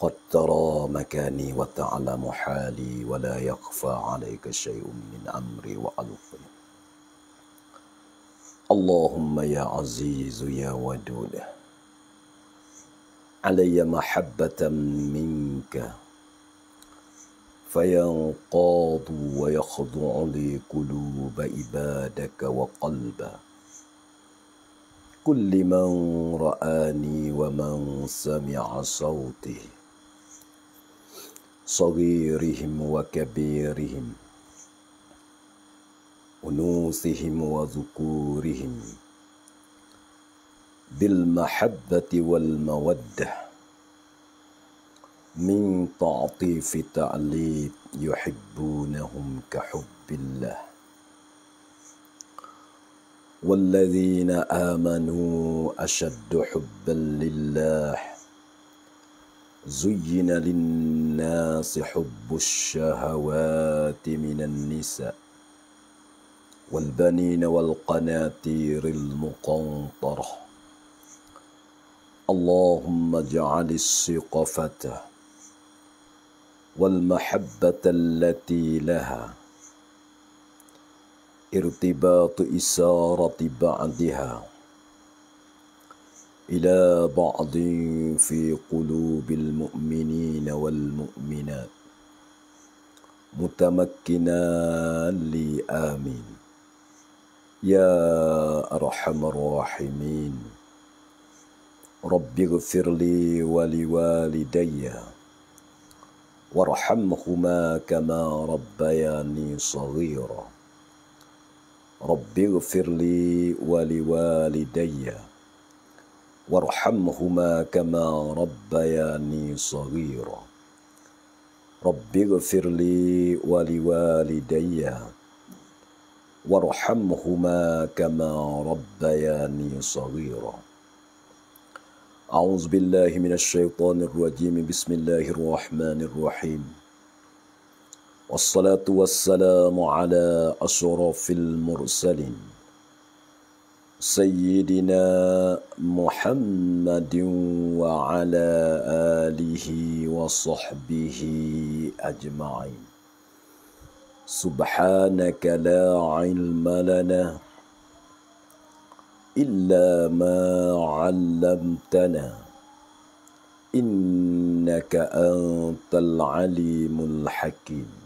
قد ترى مكاني وتعلم حالي ولا يخفى عليك شيء من أمري وألفي اللهم يا عزيز يا ودود علي محبة منك فينقاد ويخضع لي قلوب عبادك وقلب كل من رآني ومن سمع صوتي صغيرهم وكبيرهم أنوثهم وذكورهم بالمحبة والمودة من تعطيف تعليق يحبونهم كحب الله والذين آمنوا أشد حبا لله زين للناس حب الشهوات من النساء والبنين والقناتير المقنطرة اللهم اجعل السقفة والمحبة التي لها ارتباط إسارة بعدها إلى بعض في قلوب المؤمنين والمؤمنات متمكنا لي آمين يا أرحم الراحمين رب اغفر لي ولوالدي وارحمهما كما ربياني صغيرا رب اغفر لي ولوالدي وارحمهما كما ربياني صغيرا رب اغفر لي ولوالدي وارحمهما كما ربياني صغيرا أعوذ بالله من الشيطان الرجيم بسم الله الرحمن الرحيم والصلاة والسلام على أشرف المرسلين سيدنا محمد وعلى آله وصحبه أجمعين سبحانك لا علم لنا إلا ما علمتنا إنك أنت العليم الحكيم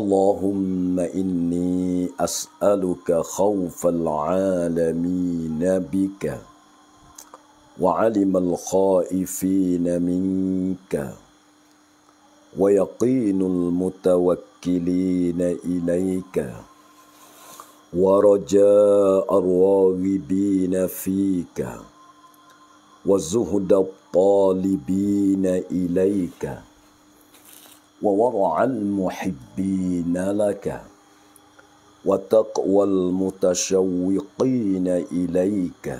اللهم إني أسألك خوف العالمين بك وعلم الخائفين منك ويقين المتوكلين إليك ورجاء الراغبين فيك وزهد الطالبين إليك وورع المحبين لك وتقوى المتشوقين إليك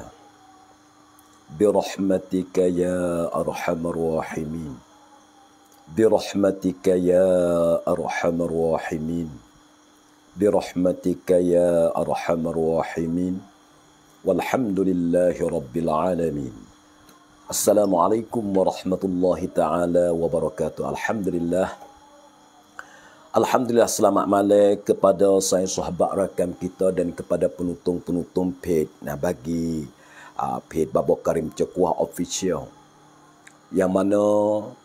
برحمتك يا أرحم الراحمين برحمتك يا أرحم الراحمين برحمتك يا أرحم الراحمين والحمد لله رب العالمين السلام عليكم ورحمة الله تعالى وبركاته الحمد لله Alhamdulillah selamat malam kepada saya sahabat rakan kita dan kepada penutung-penutung paid nah bagi uh, paid Babo Karim Cekuah official yang mana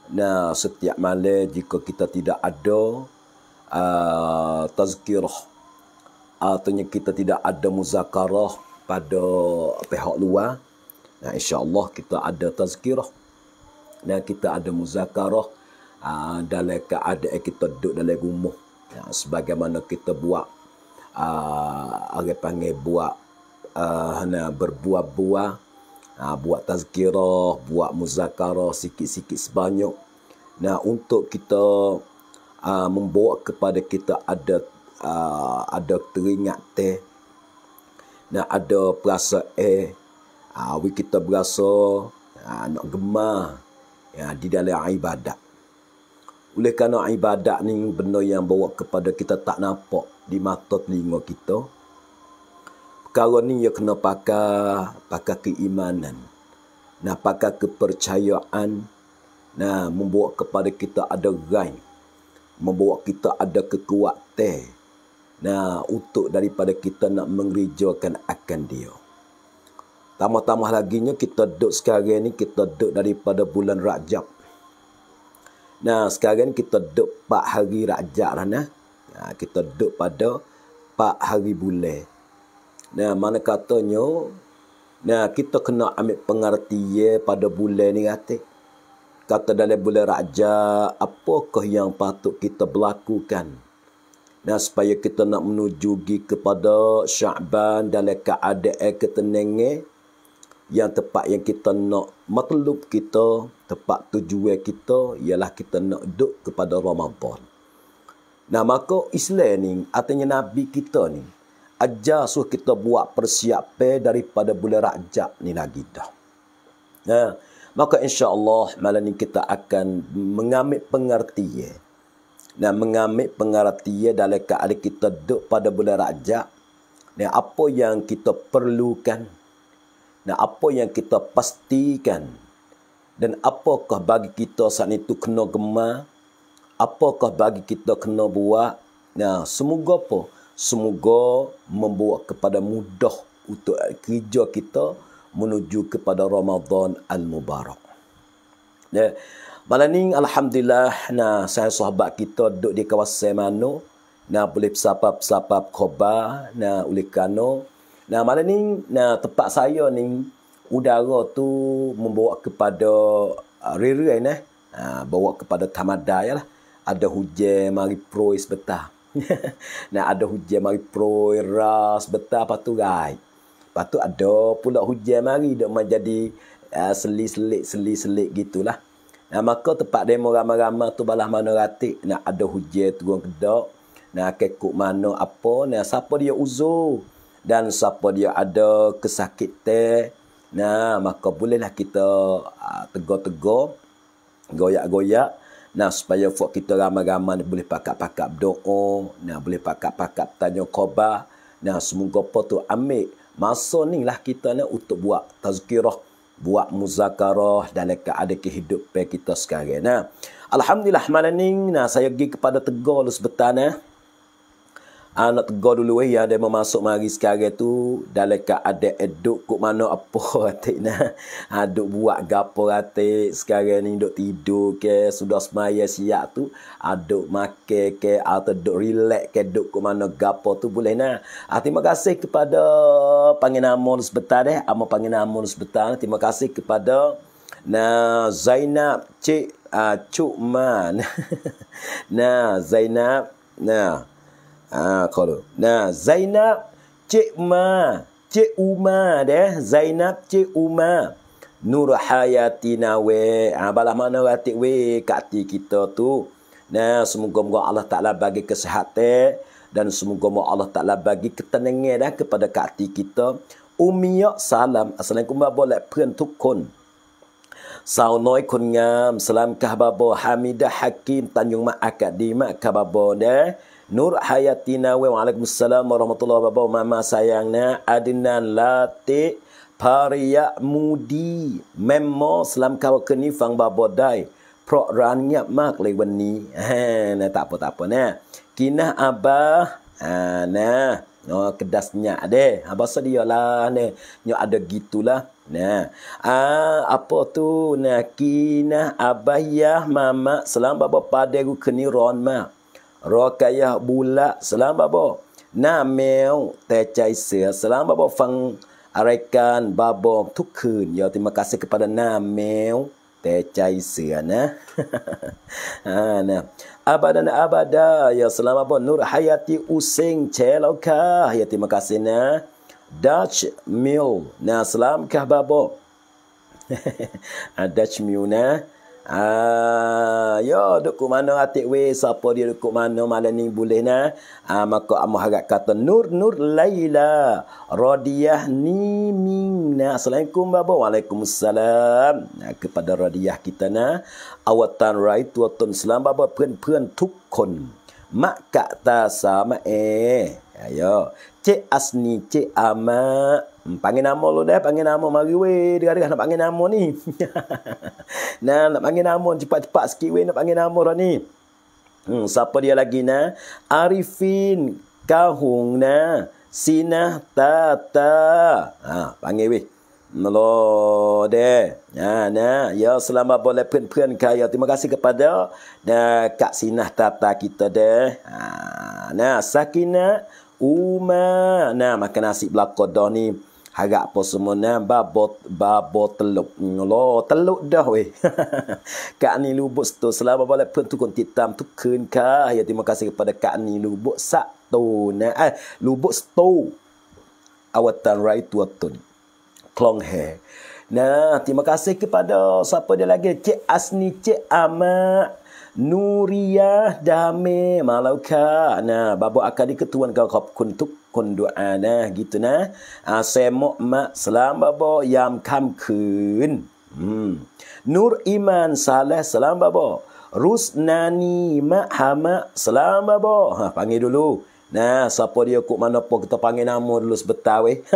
nah setiap malam jika kita tidak ada uh, tazkirah artinya kita tidak ada muzakarah pada pihak luar nah insyaallah kita ada tazkirah dan nah, kita ada muzakarah Ha, dalam keadaan kita duduk dalam rumah ya, sebagaimana kita buat uh, orang panggil buat uh, berbuah-buah uh, buat tazkirah buat muzakarah sikit-sikit sebanyak nah untuk kita uh, membawa kepada kita ada uh, ada teringat teh nah ada perasa eh uh, kita berasa uh, nak gemar ya, di dalam ibadat oleh kerana ibadat ni benda yang bawa kepada kita tak nampak di mata telinga kita. Perkara ni ia kena pakai pakai keimanan. Nah, pakai kepercayaan. Nah, membawa kepada kita ada gain. Membawa kita ada kekuatan. Nah, untuk daripada kita nak mengerjakan akan dia. Tambah-tambah laginya kita duduk sekarang ni kita duduk daripada bulan Rajab. Nah, sekarang kita duduk Pak hari Raja lah nah. nah kita duduk pada Pak hari bulan. Nah, mana katanya Nah, kita kena ambil pengertian pada bulan ni kata. Kata dalam bulan raja, apakah yang patut kita berlakukan? Nah, supaya kita nak menuju kepada Syaban dalam keadaan ketenangan yang tempat yang kita nak matlub kita, tempat tujuan kita ialah kita nak duduk kepada Ramadan. Nah, maka Islam ni, artinya Nabi kita ni, ajar suruh kita buat persiapan daripada bulan Rajab ni lagi dah. Nah, ha, maka insya Allah malam ni kita akan mengambil pengertian. Nah, mengambil pengertian dalam keadaan kita duduk pada bulan Rajab. Nah, apa yang kita perlukan, dan apa yang kita pastikan dan apakah bagi kita saat itu kena gemar? Apakah bagi kita kena buat? Nah, semoga apa? Semoga membawa kepada mudah untuk kerja kita menuju kepada Ramadan Al-Mubarak. Nah, ya, malam ini Alhamdulillah, nah, saya sahabat kita duduk di kawasan mana? Nah, boleh bersapa-bersapa khobar, nah, oleh kanak. Nah, malam ni nah, tempat saya ni udara tu membawa kepada uh, ah, rere ni kan, eh. Ah, bawa kepada tamada ya lah. Ada hujan mari proi sebetah. nah, ada hujan mari proi ras betah patu gai. Patu ada pula hujan mari dak menjadi uh, ah, seli-selik selis selik gitulah. Nah, maka tempat demo ramai-ramai tu balah mana ratik nak ada hujan turun kedok. Nah, kekuk mana apa nah siapa dia uzur dan siapa dia ada kesakitan nah maka bolehlah kita uh, tegur-tegur goyak-goyak nah supaya fok kita ramai-ramai boleh pakat-pakat doa nah boleh pakat-pakat tanya khabar nah semoga apa tu ambil masa ni lah kita nak untuk buat tazkirah buat muzakarah dalam keadaan kehidupan kita sekarang nah alhamdulillah malam ni nah saya pergi kepada tegur lu sebetulnya anak go dulu eh ya dia masuk mari sekarang tu dalam ke ada eduk kok mana apa hati na? aduk buat gapo hati, sekarang ni duk tidur ke sudah semaya siap tu aduk makan ke atau duk relax ke duk kok mana gapo tu boleh na? ah, terima kasih kepada panggil nama sebentar deh ama panggil nama sebentar terima kasih kepada na Zainab Cik uh, ah, Cukman na Zainab na. Ha, kalau. Nah, Zainab Cik Ma, Cik Uma deh, Zainab Cik Uma. Nur hayati nawe. Ha, balah mana hati we kati kita tu. Nah, semoga-moga Allah Taala bagi kesihatan dan semoga-moga Allah Taala bagi ketenangan dah eh, kepada kati kita. Umiyak salam. Assalamualaikum babo lek pian tuk kon. Sao noi kun ngam. Salam kah babo Hamidah Hakim Tanjung Mak Akademik kah babo deh. Nur Hayatina we waalaikumsalam warahmatullahi wabarakatuh mama sayangnya Adnan lati Paria Mudi memo selam kau kini fang babodai pro ranya mak le wen ni ha na tak apa tak apa na kina abah ha na no kedasnya ade abah ha, sedialah ne nyo ada gitulah na, ah, ha, apa tu na kina abah ya mama selam bapa pada ku kini ron mak รอกายาบูละสลามบาบอหน้าแมวแต่ใจเสือสลามบาบอฟังอะไรการบาบอทุกคืนยอติมากาเซกปาดหน้าแมวแต่ใจเสือนะอ่านะอาบาดาอาบาดายาสลามบอนูรฮายาติอุเซงเชลอคาฮายาติมากาเซนะดัชมิลนะสลามคาบาบอดัชมิลนะ Ah, ya, dekat mana atik weh, siapa dia dekat mana malam ni boleh na. Ah, maka amu harap kata, Nur, Nur, Laila, Radiyah ni minna. Assalamualaikum, Baba. Waalaikumsalam. Nah, kepada Radiyah kita na. Awatan right tuan tuan selam, Baba. Pian-pian tukun. Mak kata sama eh. Ayo. Cik Asni, Cik Amak. Hmm, panggil nama lu dah, panggil nama mari weh, dia kan nak panggil nama ni. nah, nak panggil nama cepat-cepat sikit weh nak panggil nama dah ni. Hmm, siapa dia lagi nah? Arifin Kahung nah. Sinah Tata. Ha, panggil weh. Melo de. Ha, nah. Ya selamat boleh pen-pen kaya. Terima kasih kepada nah, Kak Sinah Tata kita deh. Ha, nah, Sakina Uma. Nah, makan nasi belakang dah ni harap apa semua ni babot babot teluk lo teluk dah weh kak ni lubuk tu selama boleh pun tukun titam tukun kah ya terima kasih kepada kak ni lubuk satu ni eh lubuk satu awatan right waktu ni klong he. nah terima kasih kepada siapa dia lagi cik asni cik amat Nuriyah Dame Malauka. Nah, babu akan diketuan kau kau kuntuk pun doa nah gitu ah, na. Asemok semok mak selam babo yam kam kun hmm. nur iman saleh selam babo nani mak hama selam babo ha, panggil dulu Nah, siapa dia kok mana pun kita panggil nama dulu sebetar weh.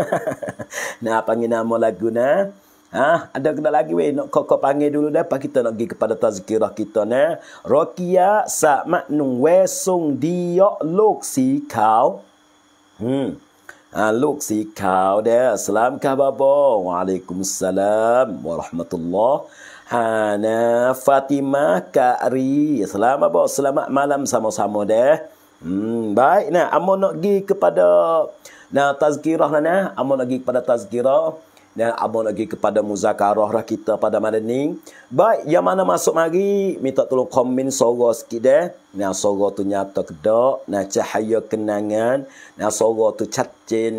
nah, panggil nama lagu na. Ah, ha, ada kena lagi weh nak kau panggil dulu dah pak kita nak pergi kepada tazkirah kita nah. Rokia sa maknung wesung diok lok si kau. Hmm. Ha, ลูกสีขาวเด้อสลามคาบาบอวะลัยกุมสลามวะราะห์มะตุลลอฮ์ฮานาฟาติมาคารีสลามบอสลามะมาลัมซามอซามอเด้อ hmm, baik nah amon nak pergi kepada nah tazkirah nah amon nak pergi kepada tazkirah dan abang lagi kepada muzakarah lah kita pada mana ni. Baik, yang mana masuk mari, minta tolong komen sorok sikit deh. Nah, sorok tu nyata kedok. tak? Nah, cahaya kenangan. Nah, sorok tu cacin.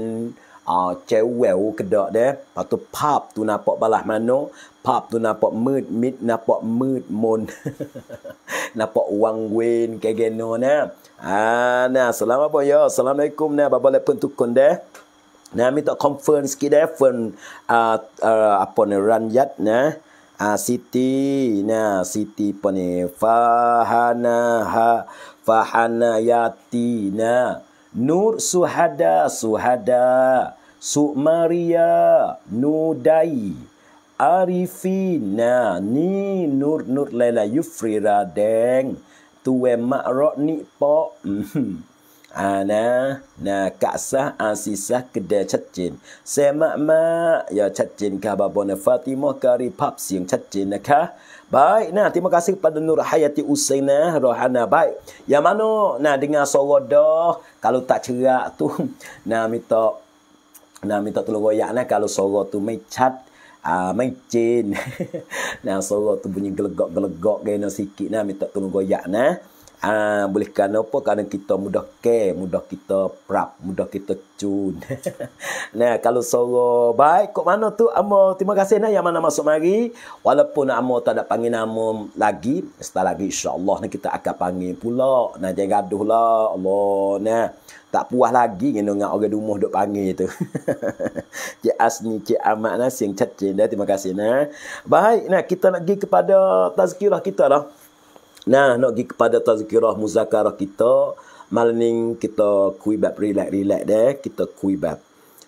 Ah, uh, cewel ke deh. Lepas tu, pap tu nampak balas mana. Pap tu nampak mood, mid nampak mood, mon. nampak wang wain kegeno nah. Ah, nah, selamat pun ya. Assalamualaikum nah. Bapak-bapak pun tukun deh. Nah, minta confirm sikit dah fun uh, uh, apa ni ranjat nah. ah Siti nah Siti pun ni fahana ha fahana yati nah. Nur suhada suhada Sumaria nudai Arifin nah ni nur nur Laila yufrira deng tuwe makrok ni pok ana na kaksa ansisa kede chatjin sema ma ya chatjin ka babo na fatimah kari pap sing chatjin na ka baik nah terima kasih kepada nur hayati usaina rohana baik ya mano nah dengar suara dah kalau tak cerak tu nah minta nah minta tolong goyak nah kalau suara tu mecat Ah, uh, main nah, suara tu bunyi gelegok-gelegok gaya nasi kik Nah, minta tolong goyak. Nah, Ah, boleh kerana apa? Kerana kita mudah ke, mudah kita prap, mudah kita cun. nah, kalau soro baik, kok mana tu? Amo, terima kasih nah yang mana masuk mari. Walaupun Amo tak ada panggil nama lagi, setelah lagi insyaAllah nah, kita akan panggil pula. Nah, jangan gaduh lah. Allah, nah. Tak puas lagi dengan orang orang rumah duk panggil tu. Cik Asni, Cik Ahmad, nah, siang cacin dah. Terima kasih nah. Baik, nah kita nak pergi kepada tazkirah kita lah. Nah, nak pergi kepada tazkirah muzakarah kita. Malam kita kui bab relax-relax deh. Kita kui bab.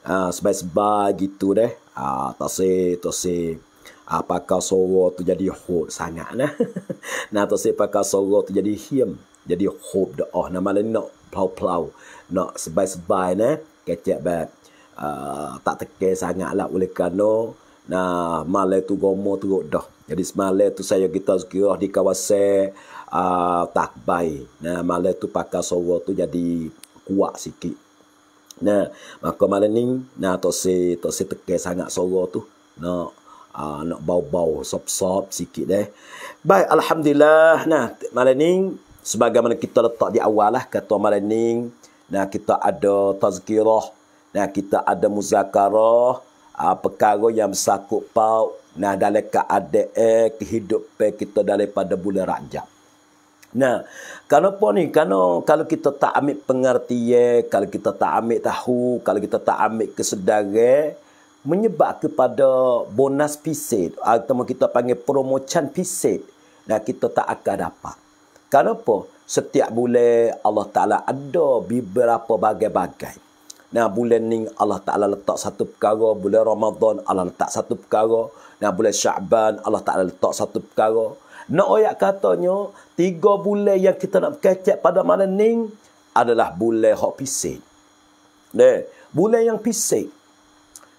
Uh, ah, Sebab-sebab gitu deh. Uh, ah, tase, tase. Apakah ah, soro tu jadi hot sangat nah. nah, tase apakah soro tu jadi him. Jadi hot deh. Oh, nah malam ni nak plau-plau. Nak sebaik-sebaik deh. Kecek bab. Uh, tak teke sangat lah. Oleh kerana... Nah, malam tu gomo tu dah. Jadi semalam tu saya kita kira di kawasan uh, takbai. Nah, malam tu pakai sorot tu jadi kuat sikit. Nah, maka malam ni nah tok se tok se tekan sangat sorot tu. Nah, uh, nak bau-bau sop-sop sikit deh. Baik, alhamdulillah. Nah, malam ni sebagaimana kita letak di awal lah kata malam ni nah kita ada tazkirah, nah kita ada muzakarah, uh, perkara yang sakup pau nah dalam keadaan eh, kehidupan kita daripada bulan Rajab. Nah, kenapa ni? Karena kalau kita tak ambil pengertian, kalau kita tak ambil tahu, kalau kita tak ambil kesedaran, menyebab kepada bonus pisit atau kita panggil promotion pisit dan nah, kita tak akan dapat. Kalau pun Setiap bulan Allah Ta'ala ada beberapa bagai-bagai. Nah bulan ni Allah Ta'ala letak satu perkara. Bulan Ramadan Allah letak satu perkara. Nah bulan Syaban Allah Ta'ala letak satu perkara. Nak ayat katanya, tiga bulan yang kita nak kecek pada malam ni adalah bulan hak pisik. Nah, bulan yang pisik.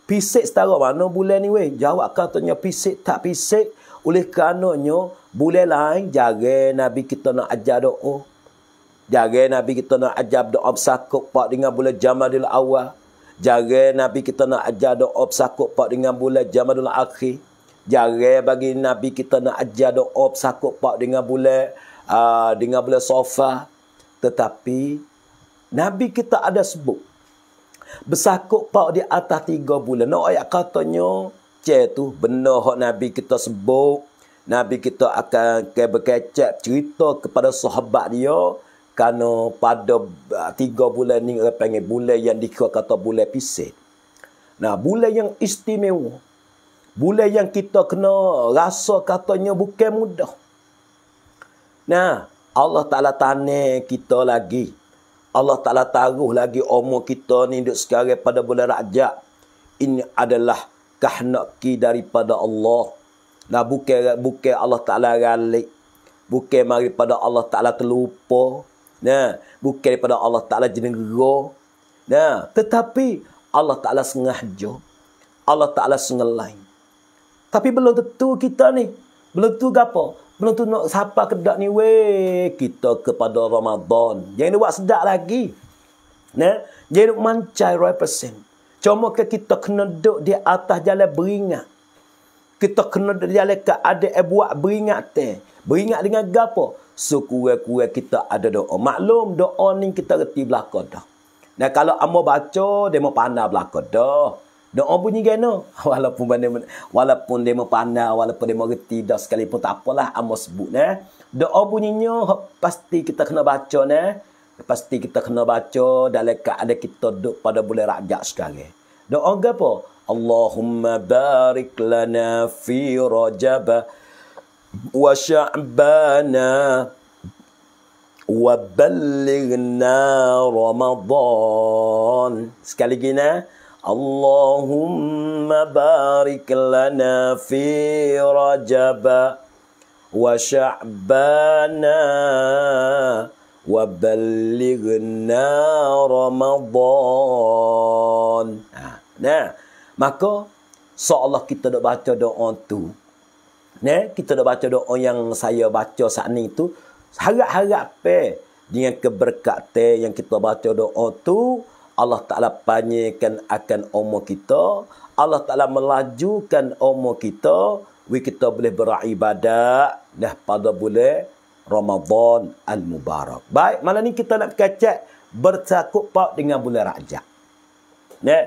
Pisik setara mana bulan ni weh? Jawab katanya pisik tak pisik. Oleh kerana bulan lain jaga Nabi kita nak ajar doa. Jaga Nabi kita nak ajar doa bersakup pak dengan bulan jamadil awal. Jaga Nabi kita nak ajar doa bersakup pak dengan bulan jamadil akhir. Jaga bagi Nabi kita nak ajar doa bersakup pak dengan bulan aa, ah, dengan bulan sofa. Tetapi Nabi kita ada sebut. Bersakup pak di atas tiga bulan. Nak no, ayat katanya, cek tu benar hak Nabi kita sebut. Nabi kita akan berkecep cerita kepada sahabat dia. Kerana pada ah, tiga bulan ni orang panggil bulan yang dikira kata bulan pisit. Nah, bulan yang istimewa. Bulan yang kita kena rasa katanya bukan mudah. Nah, Allah Ta'ala tanya kita lagi. Allah Ta'ala taruh lagi umur kita ni duduk sekarang pada bulan rajak. Ini adalah kahnaki daripada Allah. Nah, bukan, bukan Allah Ta'ala ralik. Bukan daripada Allah Ta'ala terlupa. Nah, bukan daripada Allah Ta'ala jenegro. Nah, tetapi Allah Ta'ala Jo, Allah Ta'ala lain. Tapi belum tentu kita ni. Belum tentu gapo, Belum tentu nak siapa kedak ni. Weh, kita kepada Ramadan. Jangan dia buat sedap lagi. Nah, jadi mancai 100%. Cuma ke kita kena duduk di atas jalan beringat. Kita kena duduk di jalan ke ada eh, buat beringat teh. Beringat dengan gapo sekurang-kurang kita ada doa. Maklum doa ni kita reti belaka dah. Nah kalau amo baca demo pandai belaka dah. Doa bunyi gana walaupun benda walaupun demo pandai walaupun demo reti dah sekalipun tak apalah amo sebut nah. Doa bunyinya pasti kita kena baca nah. Pasti kita kena baca dalam keadaan kita duduk pada bulan rakyat sekali. Doa apa? Allahumma barik lana fi Rajab. وشعبانا وبلغنا رمضان سكالجنا اللهم بارك لنا في رجب وشعبانا وبلغنا رمضان نعم ماكو seolah kita dok baca doa tu Eh, kita dah baca doa yang saya baca saat ni tu. Harap-harap pe dengan keberkatan yang kita baca doa tu Allah Ta'ala panjangkan akan umur kita. Allah Ta'ala melajukan umur kita. We kita boleh beribadat dah pada bulan Ramadan Al-Mubarak. Baik, malam ni kita nak kacat bercakup pak dengan bulan Rajab. Nah,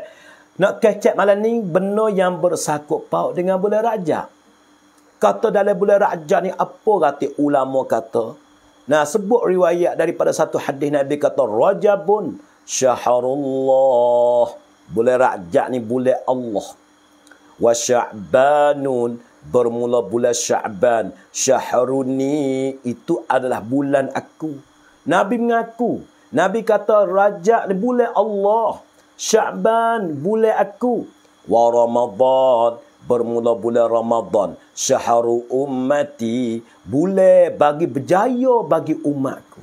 nak kacat malam ni benar yang bersakup pak dengan bulan Rajab. Kata dalam bulan raja ni apa kata ulama kata? Nah, sebut riwayat daripada satu hadis Nabi kata Rajabun syahrullah. Bulan raja ni bulan Allah. Wa Sya'banun bermula bulan Sya'ban. Syahruni itu adalah bulan aku. Nabi mengaku. Nabi kata raja ni bulan Allah. Sya'ban bulan aku. Wa ramadhan bermula bulan Ramadan syahru ummati boleh bagi berjaya bagi umatku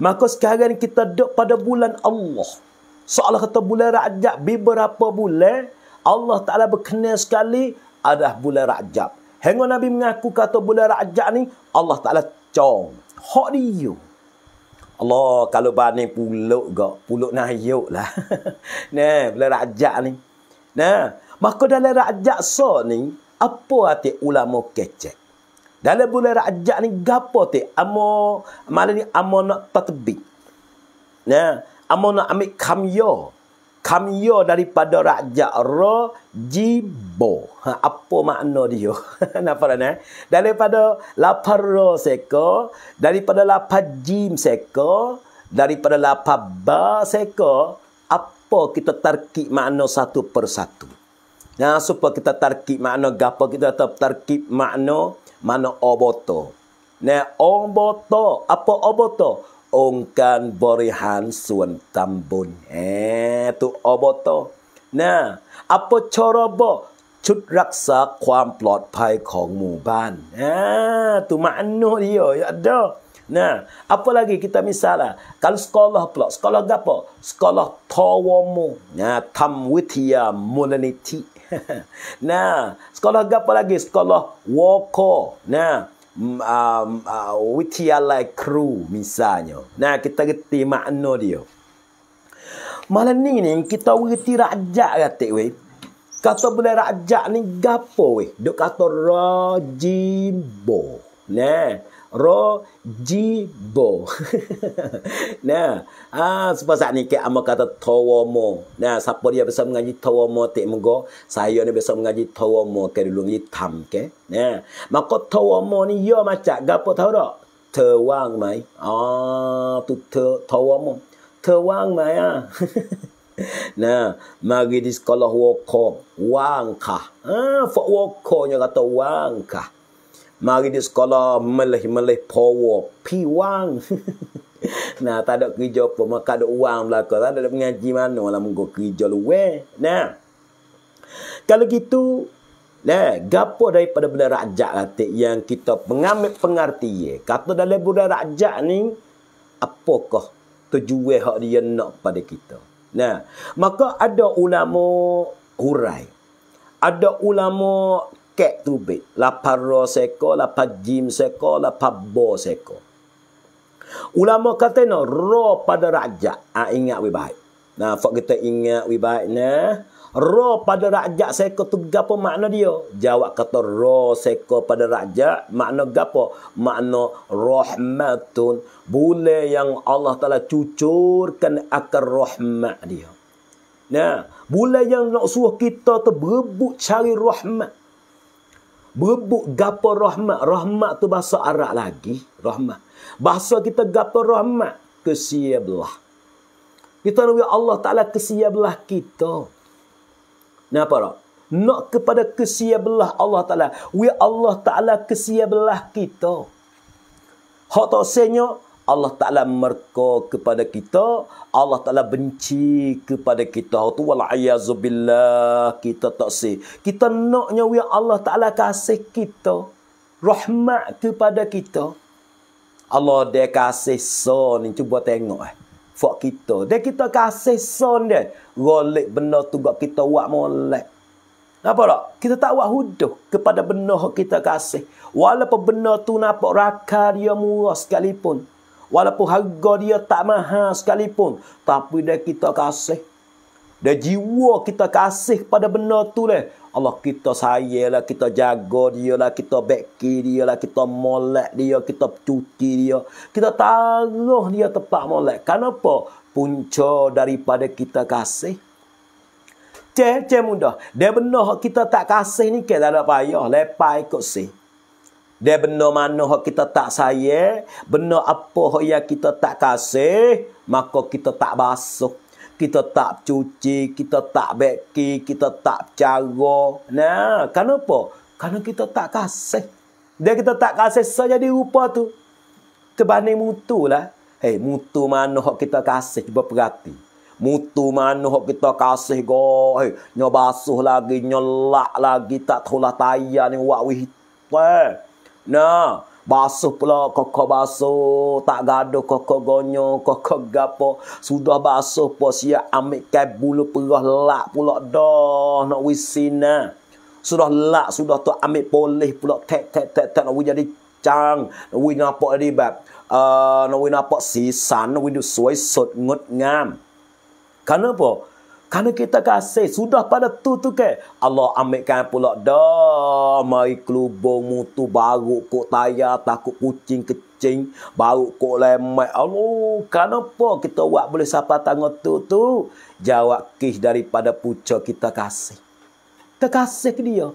maka sekarang kita duduk pada bulan Allah seolah kata bulan Rajab beberapa bulan Allah Ta'ala berkenal sekali ada bulan Rajab hingga Nabi mengaku kata bulan Rajab ni Allah Ta'ala cong hak dia Allah kalau bani puluk ke puluk nayuk lah ni bulan Rajab ni Nah, Maka dalam rakyat so ni, apa hati ulama kecek? Dalam bulan rakyat ni, gapo hati amo, mana ni amo nak tatbik? Ya, amo nak ambil kamyo. Kamyo daripada rakyat ro jibo. Ha, apa makna dia? Nampak tak? Eh? Daripada lapar ro seko, daripada lapar jim seko, daripada lapar ba seko, apa kita tarik makna satu persatu? Nah, supaya kita tarkib makna gapa kita tetap tarkib makna mana oboto. Nah, oboto apa oboto? Ongkan borihan suan tambun. Eh, tu oboto. Nah, apa corobo? bo? Cut raksa kuam plot pai kong mu ban. Eh, tu makna dia. Ya, ada. Nah, apa lagi kita misalnya? Kalau sekolah pula, sekolah apa? Sekolah tawamu. Nah, tam witya nah, sekolah apa lagi? Sekolah woko. Nah, um, uh, with like crew misalnya. Nah, kita reti makna dia. Malam ni ni, kita reti raja katik weh. Kata boleh raja ni gapo weh. Dia kata rajimbo. Nah, rojibo. nah, ah sebab saat ni ke ama kata tawamo. Nah, siapa dia bisa mengaji tawamo tak mengo? Saya ni bisa mengaji tawamo ke dulu ni tam ke. Nah, makot tawamo ni yo macam gapo tahu dak? Tawang mai. Ah, tu tawamo. Tawang mai ah. nah, mari di sekolah wokok wangkah. Ah, fok wokoknya kata wangkah. Mari di sekolah meleh-meleh power pi wang. nah, tak ada kerja apa, maka ada uang belakang. Tak ada mengaji mana lah munggu kerja luwe. Nah. Kalau gitu, nah, gapo daripada benda rajak kata yang kita mengambil pengertian. Kata dalam benda rajak ni apakah tujuan hak dia nak pada kita. Nah, maka ada ulama hurai. Ada ulama kek tubik. Lapar ro seko, lapar jim seko, lapar bo seko. Ulama kata no, ro pada raja. Ha, ingat we baik. Nah, fak kita ingat we baik na. Ro pada raja seko tu gapo makna dia? Jawab kata ro seko pada raja makna gapo? Makna rahmatun. Bule yang Allah Taala cucurkan akar rahmat dia. Nah, bule yang nak suruh kita tu berebut cari rahmat. Bebuk gapa rahmat. Rahmat tu bahasa Arab lagi. Rahmat. Bahasa kita gapa rahmat. Kesiablah. Kita nak Allah Ta'ala kesiablah kita. Nampak tak? Nak kepada kesiablah Allah Ta'ala. We Allah Ta'ala kesiablah kita. Hak tak senyok, Allah Ta'ala merka kepada kita. Allah Ta'ala benci kepada kita. Itu wal'ayazubillah kita tak si. Kita naknya ya Allah Ta'ala kasih kita. Rahmat kepada kita. Allah dia kasih son ni. Cuba tengok eh. Fak kita. Dia kita kasih son dia. Golik benda tu buat kita buat molek. Apa tak? Kita tak buat huduh kepada benda kita kasih. Walaupun benda tu nampak rakar dia murah sekalipun. Walaupun harga dia tak maha sekalipun. Tapi dia kita kasih. Dia jiwa kita kasih pada benda tu leh. Allah kita sayang lah, kita jaga dia lah, kita beki dia lah, kita molek dia, kita cuci dia. Kita taruh dia tempat molek. Kenapa? Punca daripada kita kasih. Cek, cek mudah. Dia benar kita tak kasih ni kita dalam payah. Lepas ikut sih. Dia benda mana yang kita tak sayang, benda apa yang kita tak kasih, maka kita tak basuh. Kita tak cuci, kita tak beki, kita tak cago. Nah, kenapa? Karena kita tak kasih. Dia kita tak kasih saja di rupa tu. Terbanding mutu lah. Hei, eh, mutu mana yang kita kasih? Cuba perhati. Mutu mana yang kita kasih? Goh, eh, hei, nyobasuh lagi, nyolak lagi, tak tahulah tayar ni. Wah, wih, wah. Eh, Nah, basuh pula kokok basuh, tak gaduh kokok gonyo, kokok gapo. Sudah basuh pun siap ambil kai bulu perah lak pula dah nak wisina. Sudah lak, sudah tu ambil polis pula tek tek tek tek nak wujud jadi cang, nak wujud nampak jadi bab. Ah, nak wujud nampak sisan, nak wujud suai sut ngut ngam. Kenapa? Kenapa? Karena kita kasih sudah pada tu tu ke. Allah ambilkan pula dah mai kelubung mutu baru kok tayar takut kucing kecing baru kok lemak. Allah, kenapa kita buat boleh sapa tangan tu tu? Jawab kis daripada pucuk kita kasih. Kita kasih ke dia.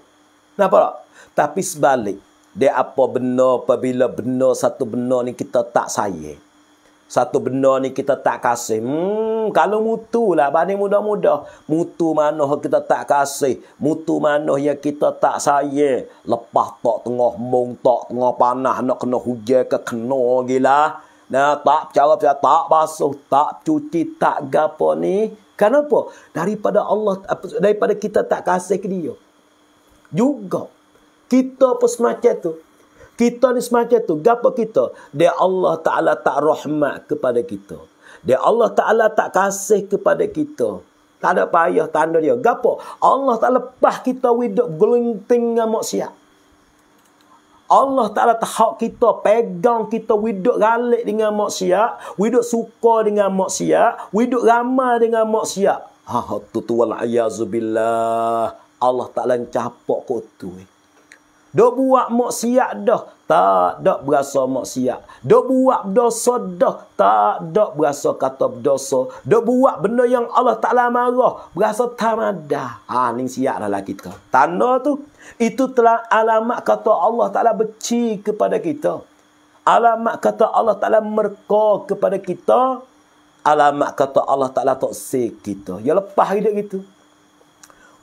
Kenapa tak? Tapi sebalik. Dia apa benar apabila benar satu benar ni kita tak sayang satu benda ni kita tak kasih. Hmm, kalau mutu lah, banding mudah-mudah. Mutu mana kita tak kasih. Mutu mana yang kita tak sayang. Lepas tak tengah mung, tak tengah panah, nak kena hujan ke kena gila. Nah, tak jawab, saya tak basuh, tak cuci, tak gapo ni. Kenapa? Daripada Allah daripada kita tak kasih ke dia. Juga kita pun semacam tu kita ni semacam tu. Gapa kita? Dia Allah Ta'ala tak rahmat kepada kita. Dia Allah Ta'ala tak kasih kepada kita. Tak ada payah tanda dia. Gapa? Allah tak lepas kita hidup gelinting dengan maksiat. Allah Ta'ala tahap kita, pegang kita hidup galik dengan maksiat, hidup suka dengan maksiat, hidup ramah dengan maksiat. Ha, ha tu tu wal'ayazubillah. Allah Ta'ala capok kot tu. Eh. Dok buat maksiat dah, tak dok berasa maksiat. Dok buat dosa dah, tak dok berasa kata dosa. Dok buat benda yang Allah Taala marah, berasa tamada. Ha ning siaplah lah kita. Tanda tu itu telah alamat kata Allah Taala benci kepada kita. Alamat kata Allah Taala merka kepada kita. Alamat kata Allah Taala toksik kita. Ya lepas hidup itu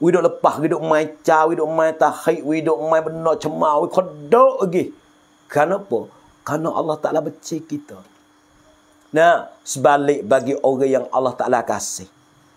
we duk lepas we duk main ca we duk main tahid we duk main benar cemar we kodok lagi kenapa kerana Allah Taala benci kita nah sebalik bagi orang yang Allah Taala kasih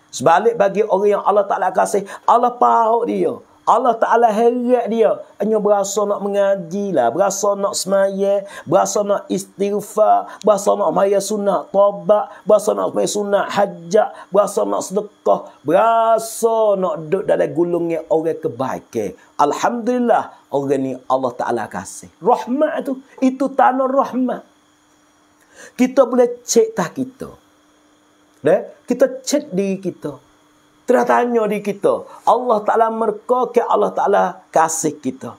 sebalik bagi orang yang Allah Taala kasih Allah pahok dia Allah Ta'ala heret dia. Hanya berasa nak mengaji lah. Berasa nak semaya. Berasa nak istighfar. Berasa nak maya sunnah tobak. Berasa nak maya sunnah hajat, Berasa nak sedekah. Berasa nak duduk dalam gulungnya orang kebaikan. Alhamdulillah. Orang ni Allah Ta'ala kasih. Rahmat tu. Itu tanah rahmat. Kita boleh cek tak kita. Eh? Kita cek diri kita. Terah tanya diri kita. Allah Ta'ala merka ke Allah Ta'ala kasih kita.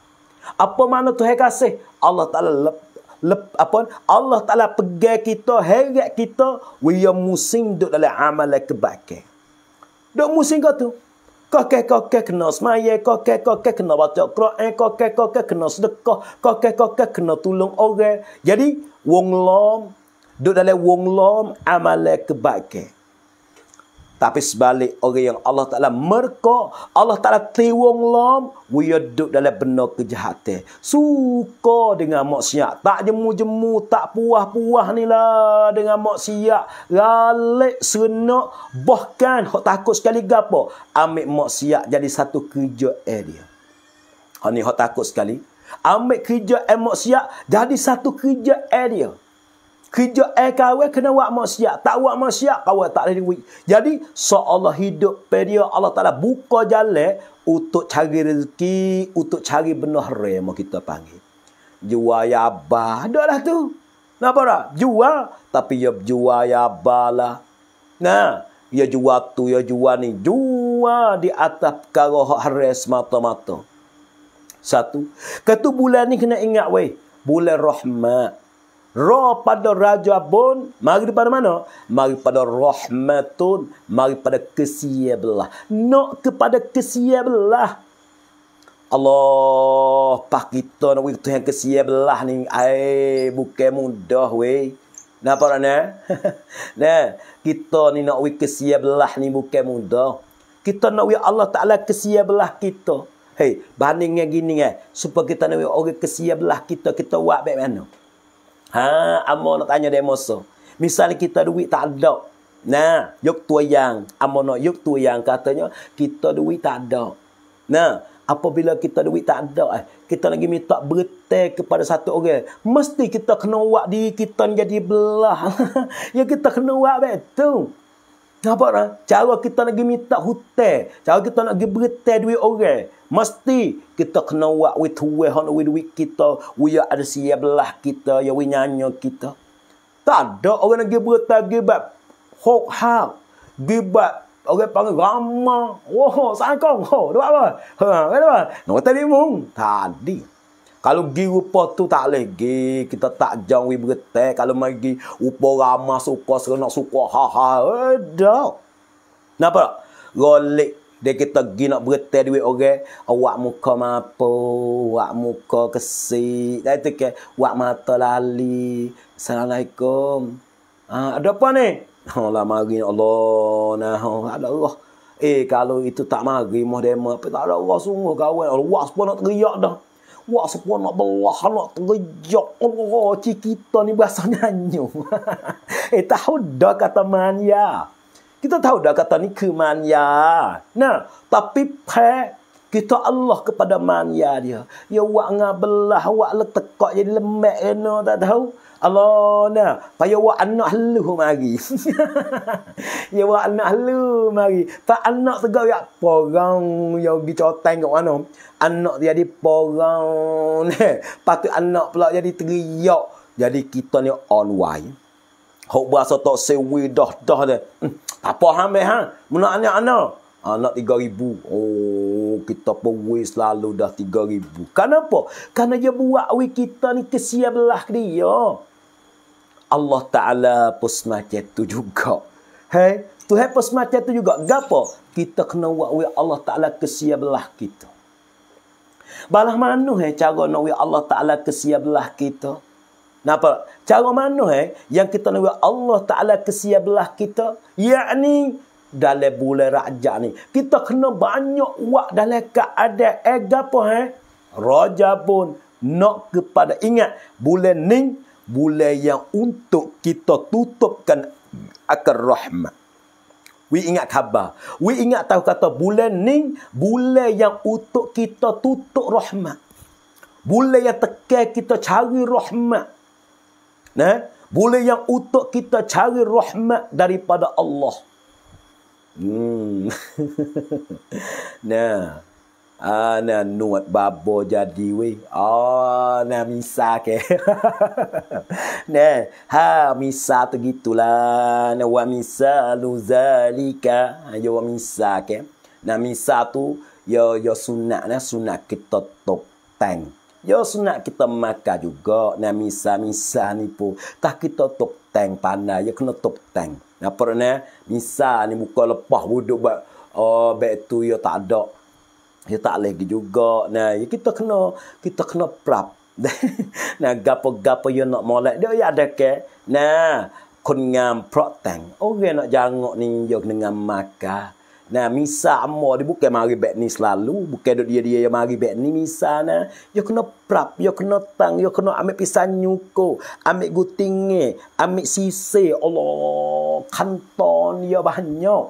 Apa mana tu hai kasih? Allah Ta'ala lep, lep, apa? Allah Ta'ala pegang kita, herat kita. We are musim duduk dalam amal kebaikan. Duduk musing kau tu. Kau Kau kokek kena semaya, kokek kokek kena baca Quran, kokek kau kena sedekah, kau kokek kena tolong orang. Jadi, wong lom, duduk dalam wong lom amal kebaikan. Tapi sebalik orang yang Allah Ta'ala merkak, Allah Ta'ala tiwong lam, dia duduk dalam benar kejahatan. Suka dengan maksiat. Tak jemu-jemu, tak puah-puah ni lah dengan maksiat. Ralik, senok, bahkan hok takut sekali gapo, apa? Ambil maksiat jadi satu kerja eh dia. Hok ha, ni hok takut sekali. Ambil kerja eh maksiat jadi satu kerja eh dia. Kerja air kawai kena buat maksiat. Tak buat maksiat, kawai tak boleh duit. Jadi, seolah hidup peria Allah Ta'ala buka jalan untuk cari rezeki, untuk cari benar yang kita panggil. Jual ya abah. Adalah tu. Kenapa tak? Jual. Tapi ya jual ya abah lah. Nah, ya jual tu, ya jual ni. Jual di atas karoh hari semata-mata. Satu. Ketua bulan ni kena ingat weh. Bulan rahmat roh pada raja pun mari pada mana mari pada rahmatun mari pada kasih nak kepada kasih Allah pak kita nak kita yang kasih Allah ni ai bukan mudah wei Napa rana? nah, kita ni nak wik kesia belah ni bukan mudah. Kita nak wik Allah Ta'ala kesia kita. Hei, bandingnya gini eh. Supaya kita nak wik orang kesia kita, kita buat baik mana? Ha, amo nak tanya demo so. Misal kita duit tak ada. Nah, yuk tu yang amo nak yuk tu yang katanya kita duit tak ada. Nah, apabila kita duit tak ada eh, kita lagi minta berte kepada satu orang, mesti kita kena buat diri kita jadi belah. ya kita kena buat betul. Nampak tak? Cara kita nak minta hutang. Cara kita nak pergi beritahu duit orang. Mesti kita kena buat with tuwe hana duit kita. We ada siap lah kita. Ya we nyanyo kita. Tak ada orang nak pergi beritahu lagi buat hok hal. Gibat orang panggil ramah. Wah, sangkong. Ho, dapat apa? Ha, dapat apa? Nak tadi mung. Tadi. Kalau pergi rupa tu tak boleh pergi. Kita tak jauh pergi bertek. Kalau pergi rupa ramah suka serenak suka. Ha ha. Edah. Eh, Kenapa tak? Rolik. Dia kita pergi nak bertek duit orang. Okay? Awak muka mampu. Awak muka kesik. Dah itu ke. Awak mata lali. Assalamualaikum. Ha, ada apa ni? Alah oh, mari Allah. Nah, ada Allah. Eh kalau itu tak mari mah demo apa tak ada Allah semua kawan Allah was pun nak teriak dah. Wah sepuluh nak belah, nak terjok. oh, cik kita ni berasa nanyu. eh, tahu dah kata manja. Kita tahu dah kata ni ke manja. Nah, tapi pek kita Allah kepada manja dia. Ya, wak ngabelah, wak letekak jadi lemak. Eh, no, tak tahu. Allah na payo wa anak lu mari. ya wa anak lu mari. Tak anak tega ya porang ya bicotang kat mana. Anak jadi porang ne. Patu anak pula jadi teriak. Jadi kita ni on way. Hok berasa tak sewi dah dah Tak Hmm. Apa hang ha? Mun anak anak anak tiga ribu. Oh, kita pun selalu dah tiga ribu. Kenapa? Karena dia buat we kita ni kesia belah dia. Allah Ta'ala pun semacam tu juga. Hei, tu hai pun semacam tu juga. Gapa? Kita kena buat we Allah Ta'ala kesia belah kita. Balah mana hai cara nak we Allah Ta'ala kesia belah kita? Napa? Cara mana hai yang kita nak we Allah Ta'ala kesia belah kita? Ya'ni, yani, dalam bulan raja ni. Kita kena banyak buat dalam keadaan ega apa eh? Raja pun nak kepada ingat bulan ni bulan yang untuk kita tutupkan akar rahmat. We ingat khabar. We ingat tahu kata bulan ni bulan yang untuk kita tutup rahmat. Bulan yang teka kita cari rahmat. Nah, bulan yang untuk kita cari rahmat daripada Allah. Hmm. nah. Ah, nah nuat babo jadi we. Oh, ah, nah misa ke. nah, ha misa tu gitulah. Nah wa misa luzalika. Ayo ah, wa misa ke. Nah misa tu yo yo sunat nah sunat kita top tank. Yo senak kita makan juga. Nah, misa-misa ni pun. Tak kita tuk tank panah. Ya kena tuk tank. Nah, pernah misa ni buka lepas wuduk buat. Oh, back tu ya tak ada. Ya tak lagi juga. Nah, ya kita kena, kita kena prap. nah, gapo-gapo ya nak molek. Dia ya ada ke. Nah, kun ngam prok tank. Orang okay, nak jangok ni ya kena ngam makan. Nah, misa amor di bukan mari bet ni selalu, bukan dia dia yang mari bet ni misa na. Yo kena prap, yo kena tang, yo kena ambil pisang nyuko, ambil gutinge, ambil sisi. Allah, kanton dia banyak.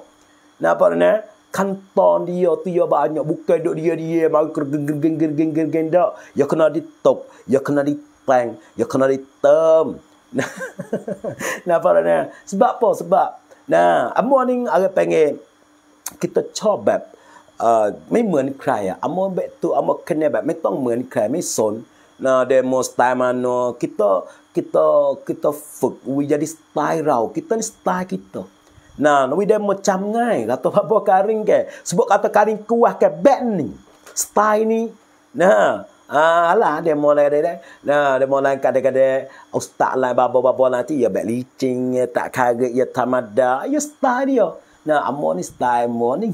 Nah, apa ni? Kanton dia tu dia banyak, bukan dok dia dia yang mari geng geng geng geng geng geng dok. Yo kena ditok, yo kena ditang, yo kena ditem. Nah, apa ni? Sebab apa? Sebab Nah, amo ni ada pengen kita ชอบแบบไม่เหมือนใครอ่ะอมอเบตุอมอคเนแบบไม่ต้องเหมือนใครไม่สนนะเดโมสไตล์มานอคิโตคิโตคิโตฝึกวิจารณ์สไตล์เราคิโตสไตล์คิโตนะนวิเดโมจำง่ายแล้วตัวพ่อการิงแกสบกอัตการิงกัวแกแบนนี่สไตล์นี้นะอ่าล่ะเดี๋ยวมองอะไรได้ได้นะเดี๋ยวมองอะไรกันได้กันได้เอาสไตล์อะไรบาบาบาบาที่อย่าแบบลิจิงแต่ใครก็อย่าธรรมดาอย่าสไตล์เดียว Nah, amor ni style amor ni.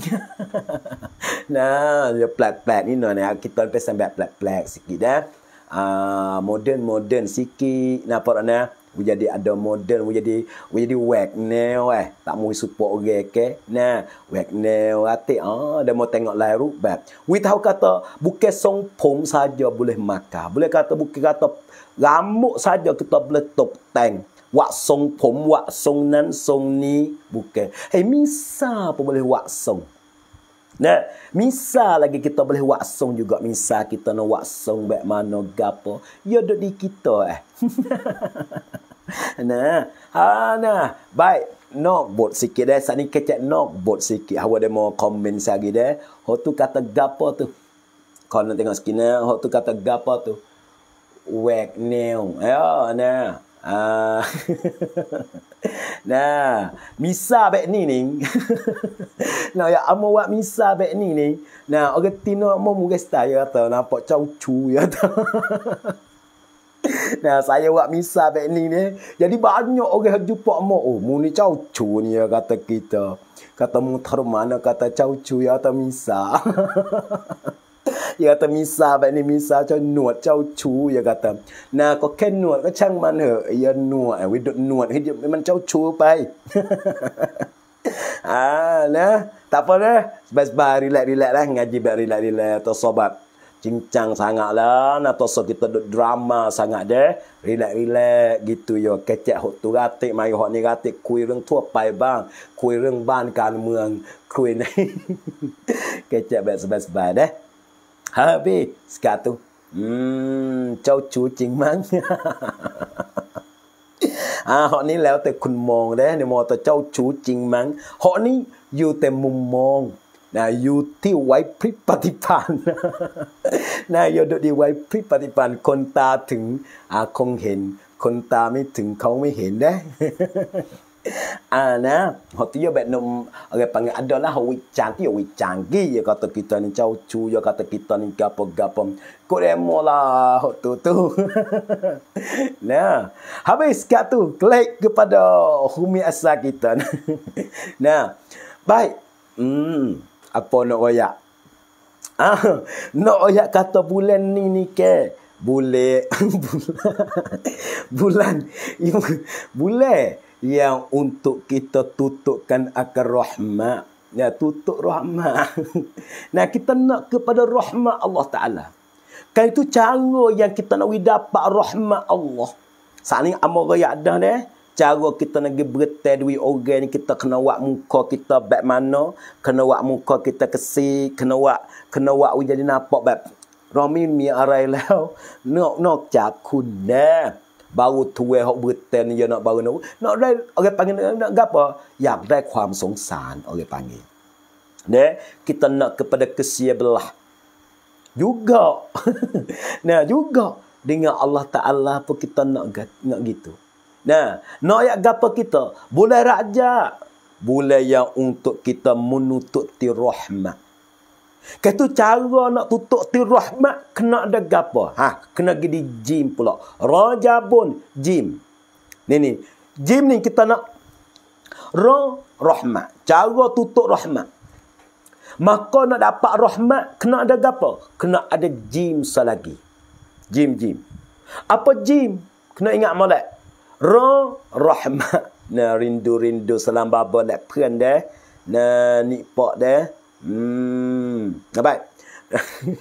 nah, dia plat-plat ni. Nah, kita lepas sambil plat-plat sikit dah. Eh? Uh, modern-modern sikit. Nampak tak nah? We jadi ada modern, we jadi we jadi wack ni weh. Tak mahu support orang okay, ke. Nah, wack ni hati ah, dah mau tengok lain rupa. We tahu kata song pom saja boleh makan. Boleh kata bukan kata rambut saja kita boleh top tank. Wak Song pom, Wak Song nan, song ni. Bukan. Hey eh, misa pun boleh Wak Song. Nah, misa lagi kita boleh Wak Song juga. Misa kita nak waksong baik mana, gapo. Ya, duduk di kita eh. nah, ha, nah. Baik. Nak buat sikit deh. Saat ni kecek nak buat sikit. Awak dia mau komen lagi deh. Hok tu kata gapo tu. Kau nak tengok sikit ni. Hok tu kata gapo tu. Wek neong. Ya, nah. Ah. nah, misa bek ni ni. nah, ya amo wat misa bek ni ni. Nah, orang okay, tino amo muka style ya tau, nampak cau ya tau. nah, saya wak misa bek ni ni. Jadi banyak orang okay, jumpa amo, oh, mu ni cau ni ya kata kita. Kata mu mana kata cau ya tau misa. อย่าแตมีซาไปนี่มีซาเจ้าหนวดเจ้าชู้อย่าแต่นาก็แค่หนวดก็ช่างมันเหอะอย่าหนวดวิดหนวดให้มันเจ้าชู้ไปอ่านะแต่พอนะสบายสบายรีแลกรีแลกนะงานจีแบบรีแลกรีแลกตัวสบัดจริงจังสังหะแล้วนะตัวสดิตตัวดราม่าสังหะเด้รีแลกรีแลกกิตุโยแกจะหดตุกาติมาหอนิกาติคุยเรื่องทั่วไปบ้างคุยเรื่องบ้านการเมืองคุยในแกจะแบบสบายๆเด้ฮาบีสกาตุอืม เจ้าชูจริงมั้ง อ่าหอนี้แล้วแต่คุณมองนะเนี่ยมองแต่เจ้าชูจริงมั้งหอนี้อยู่แต่มุมมองนะอยู่ที่ไว้พริบปฏิพันนะโยดดีไว้พริบปฏิพันคนตาถึงอาคงเห็น คนตาไม่ถึงเขาไม่เห็นนะ Ah nah, hok tu yo benum ore panggil adalah hui wicang yo wicang yo kata kita ni cau cu yo kata kita ni gapo gapo. Ko mola hot hok tu nah, habis kat tu klik kepada humi asal kita. nah. Baik. Hmm, apa nak oya? Ah, nak oya kata bulan ni ni ke? Bule. bulan. bulan. bulan yang untuk kita tutupkan akar rahmat. Ya, tutup rahmat. nah, kita nak kepada rahmat Allah Ta'ala. Kan itu cara yang kita nak dapat rahmat Allah. Saling amara yang ada ni. Eh. Cara kita nak berita duit orang kita kena buat muka kita baik mana. Kena buat muka kita kesi. Kena buat, kena buat jadi nampak baik. Ramin mi arai lah. Nak, nak cakun dah baru tua hok beten dia nak baru nak nak dai orang panggil nak gapo yang dai kuam sengsan orang panggil ne kita nak kepada kesia belah juga nah juga dengan Allah Taala pun kita nak nak gitu nah nak ya gapo kita boleh raja, boleh yang untuk kita menutup ti Kata cara nak tutup tu rahmat kena ada gapo? Ha, kena gigi jim pula. Rajabun jim. Ni ni. Jim ni kita nak ra rahmat. Cara tutup rahmat. Maka nak dapat rahmat kena ada gapo? Kena ada jim selagi. Jim jim. Apa jim? Kena ingat molek. Ra rahmat. Na rindu-rindu selam babo lek pian deh. Na nipok deh. Hmm. Nampak? Hmm,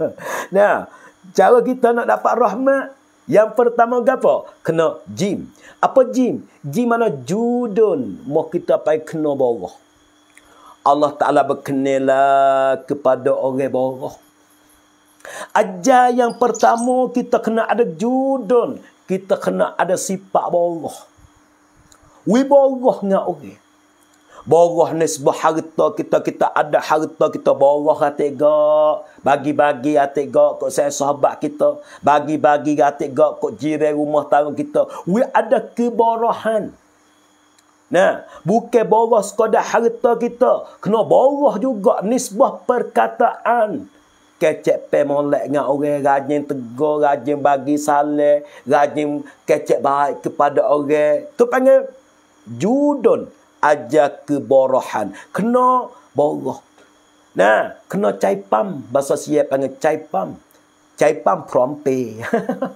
nah, cara kita nak dapat rahmat yang pertama apa? Kena jim. Apa jim? Jim mana judun mau kita pai kena borah. Allah Ta'ala berkenalah kepada orang borah. Aja yang pertama kita kena ada judun. Kita kena ada sifat borah. We borah dengan orang. Okay. Boroh nisbah harta kita, kita ada harta kita hati gak Bagi-bagi hati gak kot saya sahabat kita. Bagi-bagi hati gak kot jirai rumah tangga kita. We ada keborohan. Nah, bukan boroh sekadar harta kita. Kena boroh juga nisbah perkataan. Kecek pe molek dengan orang rajin tegur, rajin bagi salih, rajin kecek baik kepada orang. Tu panggil judun. Aja keborohan. Kena boroh. Nah, kena cai pam. Bahasa siap panggil cai pam. Cai pam from pe.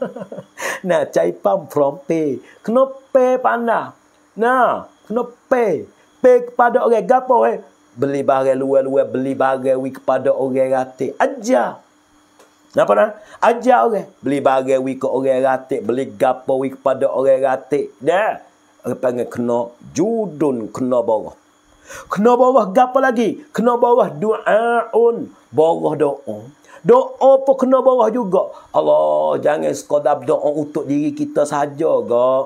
nah, cai pam from pe. Kena pe panah. Nah, kena pe. Pe kepada orang. Gapa eh? Beli barang luar-luar. Beli barang we kepada orang ratik. Aja. Kenapa nak? Aja orang. Beli barang we ke orang ratik. Beli gapa we kepada orang ratik. Dah panggil kena judun kena bawah. Kena bawah apa lagi? Kena bawah doaun, bawah doa. Doa pun kena bawah juga. Allah jangan sekadar doa untuk diri kita saja, gak.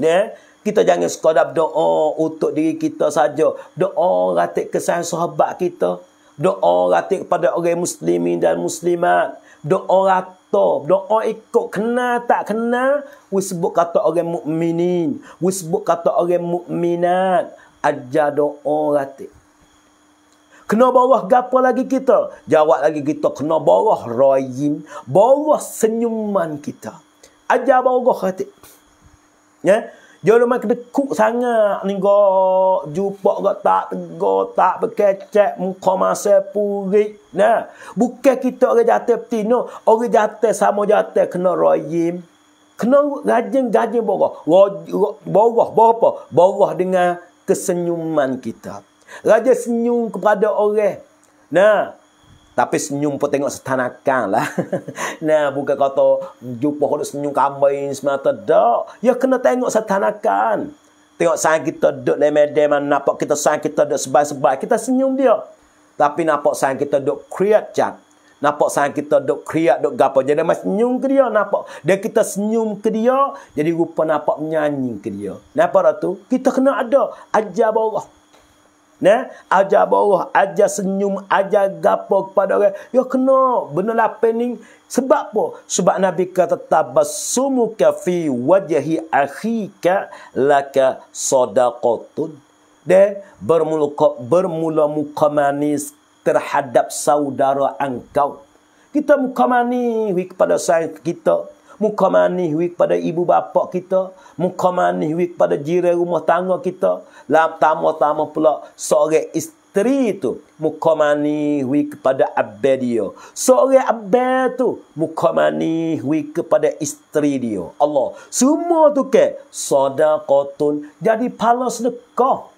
Ya? Kita jangan sekadar doa untuk diri kita saja. Doa ratik kesan sahabat kita. Doa ratik pada orang muslimin dan muslimat. Doa ratik kata doa ikut kena tak kena we sebut kata orang mukminin we sebut kata orang mukminat Aja doa ratik Kena bawah gapo lagi kita? Jawab lagi kita. Kena bawah rayim. Bawah senyuman kita. Aja bawah hati. Ya? Yeah? Jauh lemah kena kuk sangat ni kok. Jumpa kok tak tegur, tak berkecek, muka masa purik. Nah, bukan kita orang jatuh peti no. Orang jatuh sama jatuh kena rayim. Kena rajin-rajin borah. Borah, borah apa? Borah dengan kesenyuman kita. Raja senyum kepada orang. Nah, tapi senyum pun tengok setanakan lah. nah, bukan kata jumpa kalau senyum kambing semata. Tak. Ya, kena tengok setanakan. Tengok sang kita duduk di medan mana. Nampak kita sang kita duduk sebaik-sebaik. Kita senyum dia. Tapi nampak sang kita duduk kriat jat. Nampak sang kita duduk kriat, duduk gapa. Jadi dia senyum ke dia. Nampak. Dia kita senyum ke dia. Jadi rupa nampak menyanyi ke dia. Nampak tu? Kita kena ada. Ajar bawah. Nah, ajar boroh, ajar senyum, ajar gapo kepada orang. Ya kena, benda lapan ni. Sebab apa? Sebab Nabi kata tabas tabassumuka fi wajhi akhika laka sadaqatun. Dan bermula bermula muka manis terhadap saudara engkau. Kita muka manis kepada saudara kita. Muka manis wik pada ibu bapa kita. Muka manis wik pada jiran rumah tangga kita. Lam tamu-tamu pula seorang isteri tu. Muka manis wik pada abad dia. Seorang abad tu. Muka manis kepada isteri dia. Allah. Semua tu ke. soda Sadaqatun. Jadi pala sedekah.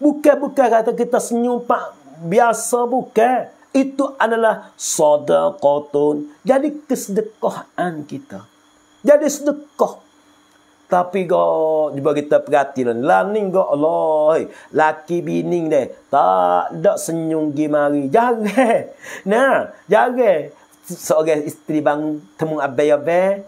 Bukan-bukan kata kita senyum pak biasa bukan itu adalah sadaqatun. Jadi kesedekahan kita. Jadi sedekah. Tapi kau juga kita perhati lah. Lani kau Allah. laki bini deh. Tak ada senyum pergi mari. Jarih. Nah. Jarih. Seorang isteri bangun temu abai-abai.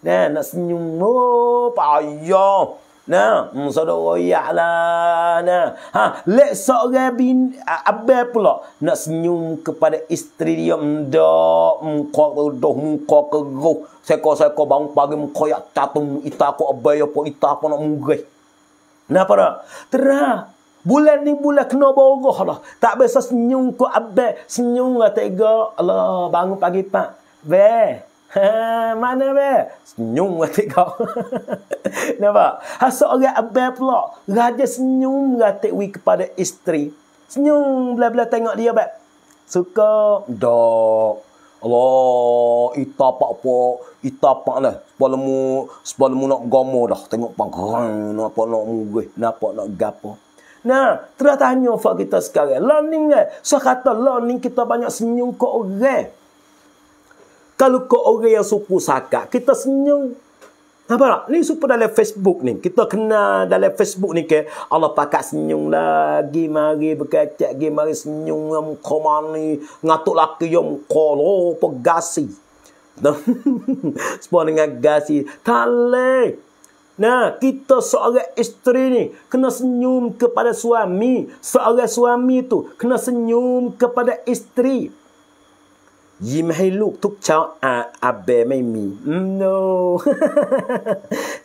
Nah. Nak senyum. Oh. Payah. Nah, saudara royaklah. Nah, ha, lek seorang bin abe pula nak senyum kepada isteri dia mendak muka redoh muka keruh. Seko-seko bangun pagi muka ya catum ita aku abel apa ita aku nak mugih. Nah, para. tera Bulan ni bulan kena borah lah. Tak biasa senyum ko abe, Senyum lah tega. Allah, bangun pagi pak. Weh. Ha, mana be? Senyum kata kau. Nampak? Ha, seorang abel pula. Raja senyum kata we kepada isteri. Senyum, bila-bila tengok dia be. Suka? Dok. Allah, ita pak apa? Ita pak lah. Sebelum mu, sebelum mu nak gomor dah. Tengok pak gerang, nampak nak murih, nampak nak gapo. Nah, terus tanya fak kita sekarang. Learning eh. So kata learning kita banyak senyum ke orang. Kalau ke orang yang suku sakat, kita senyum. Nampak tak? Ni suku dalam Facebook ni. Kita kena dalam Facebook ni ke. Allah pakat senyum lagi. Mari berkacak. Mari senyum. Yang muka mani. Ngatuk laki yang muka. pegasi. Sebab dengan gasi. Talik. Nah, kita seorang isteri ni kena senyum kepada suami. Seorang suami tu kena senyum kepada isteri. ยิ้มให้ลูกทุกเช้าอาอาเบไม่มีอืมโน่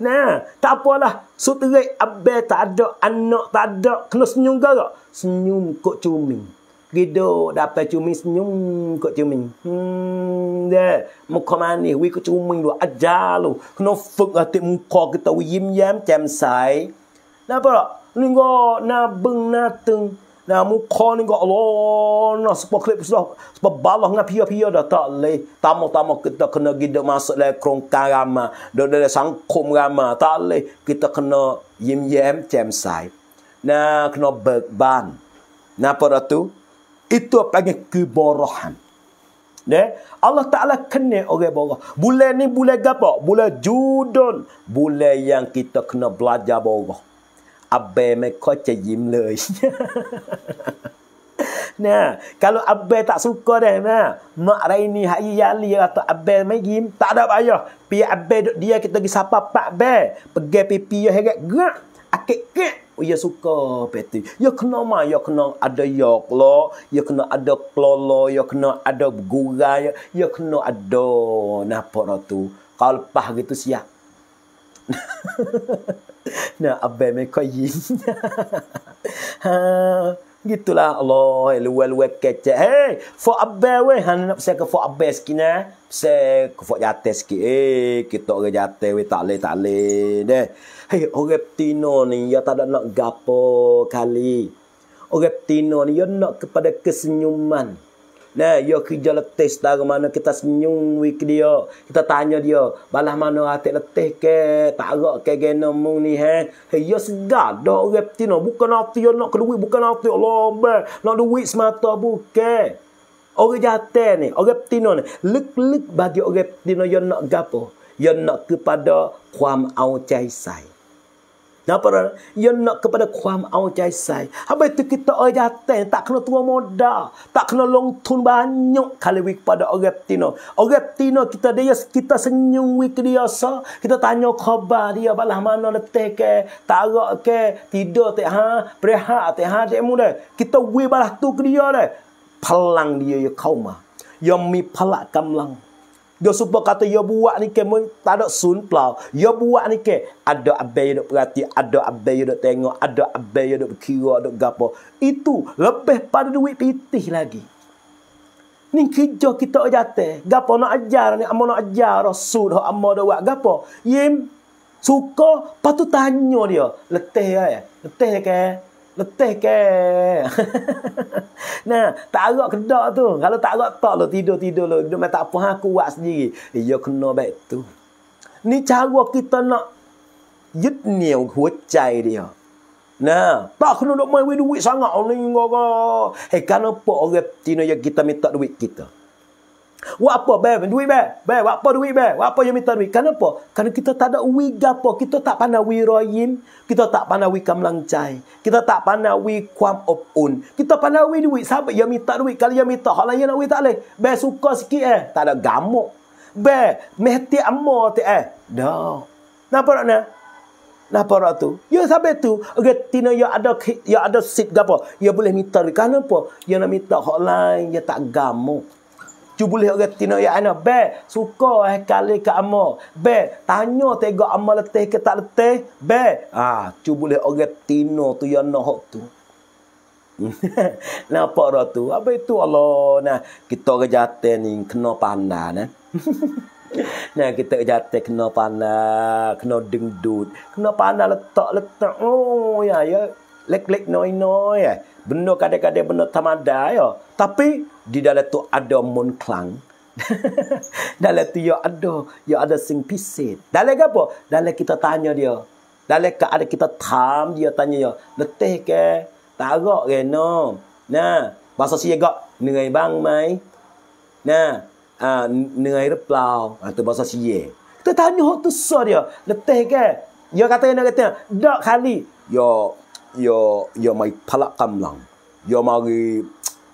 นะตาปัวละสุดเลยอาเบตาดออันโนตาดอขนสัญญงก็ก็สัญญงก็จูมิงกิโดดับไปจูมิงสัญญงก็จูมิงอืมเด้มุขมานี่วิก็จูมิงดูอาจาลูขนฝึกอติมคอกิตาวิยิ้มแย้มแจ่มใสแล้วปะล่ะนี่ก็หน้าบึ้งหน้าตึง Nah, muka ni kau lor, sebab klip sudah, sebab balah ngah pia pia dah tak le. Tamo tamo kita kena gida masuk le kerongkang rama, dah dah sangkum rama, tak le. Kita kena yim yim cem sai. Nah, kena berban. Nah, pada tu, itu panggil yang keborohan. Ne? Allah Ta'ala kena orang borah Bulan ni boleh apa? Bulan judul Bulan yang kita kena belajar borah Abai mai kocak jim leh. Nah, kalau abai tak suka dah nah, mak rai ni atau abai mai jim, tak ada payah. Pi abai duk dia kita pergi pak bai, pergi pipi ya heret gerak. Akek kek, oh, ya suka peti. Ya ma, ya ada ya klo, ada klolo, ya ada gura, ya, ya kena ada ya ya ya tu. Kalau pah gitu siap. na abe me koyi ha gitulah Allah luwe luwe kece hey fo abe we han nak se ke fo abe skina se ke fo jate ski eh kita ke jate we tak le tak le de hey orang tino ni ya tak ada nak gapo kali orang tino ni ya nak kepada kesenyuman Nah, yo kerja letih setara mana kita senyum wik dia. Kita tanya dia, balah mana hati letih ke, tak agak ke gena mung ni, he? He, yo segar, dok repti no. Bukan hati yo nak ke duit, bukan hati Allah, be. Nak duit semata buke. Orang jahatnya ni, orang tino ni, lek-lek bagi orang tino yang nak gapo, yang nak kepada kuam au cai apa dah? Ya nak kepada kuam au jai sai. Habis tu kita orang jateng. Tak kena tua moda. Tak kena long tun banyak kali wik pada orang tino. Orang tino kita dia kita senyum wik dia sa. Kita tanya khabar dia balah mana letek, ke. Tarak ke. Tidur te ha. Prehat te ha. Dek muda. Kita wik balah tu ke dia dek. Palang dia ya kaumah. Yang mi palak kamlang. Dia suka kata ya buat ni ke tak ada sun plau. Dia ya buat ni ke ada abai yang nak perhati, ada abai yang tengok, ada abai yang nak berkira, ada gapo. Itu lebih pada duit pitih lagi. Ni kerja kita ajate. Gapo nak ajar ni, amo nak ajar Rasul, amo dah buat gapo. Yim suka patut tanya dia. Letih ya. Letih ke? letih ke nah tak arak kedak tu kalau tak arak tak lo tidur tidur lo duduk tak apa aku buat sendiri ya kena baik tu ni cara kita nak yut ni hujai dia Nah, tak kena nak main duit sangat. Oh, ni, ga, ga. Hei, kenapa orang tina yang kita minta duit kita? Buat apa bayar duit bayar? Bayar buat apa duit bayar? Buat apa yang minta duit? Kenapa? Kerana kita tak ada wig gapo, Kita tak pandai wig royin. Kita tak pandai wig kamlangcai. Kita tak pandai wig kuam opun. Kita pandai wig duit. Sama yang minta duit. Kalau yang minta. Kalau yang nak wig tak boleh. Bayar suka sikit eh. Tak ada gamuk. Bayar. Mehti amma tak eh. Dah. Kenapa nak nak? Napa orang tu? Ya sampai tu. Okay, tina ya ada ya ada sip gapo. Ya boleh minta. Kenapa? Ya nak minta hotline. Ya tak gamuk. Cuba boleh orang tina ya ana be suka eh kali ke amo be tanya tega amo letih ke tak letih be ah cuba boleh orang tina tu ya nah tu napa ro tu apa itu Allah nah kita orang jate ni kena pandai nah Nah kita jatuh kena panah, kena dengdut, kena panah letak letak. Oh ya ya, lek lek noi noi Eh. Ya benda kadang-kadang benda tamada ya. Tapi di dalam tu ada munklang. dalam tu ya ada, ya ada sing pisit. Dalam apa? Dalam kita tanya dia. Dalam ke ada kita tam dia tanya ya. Letih ke? Tarok ke no? Nah, bahasa si gak nengai bang mai. Nah, ah nengai replau. Itu ah, bahasa si Kita tanya hok tu so dia. Letih ke? Ya kata yang nak kata, dak kali. Ya, yo yo mai palak kamlang yo mari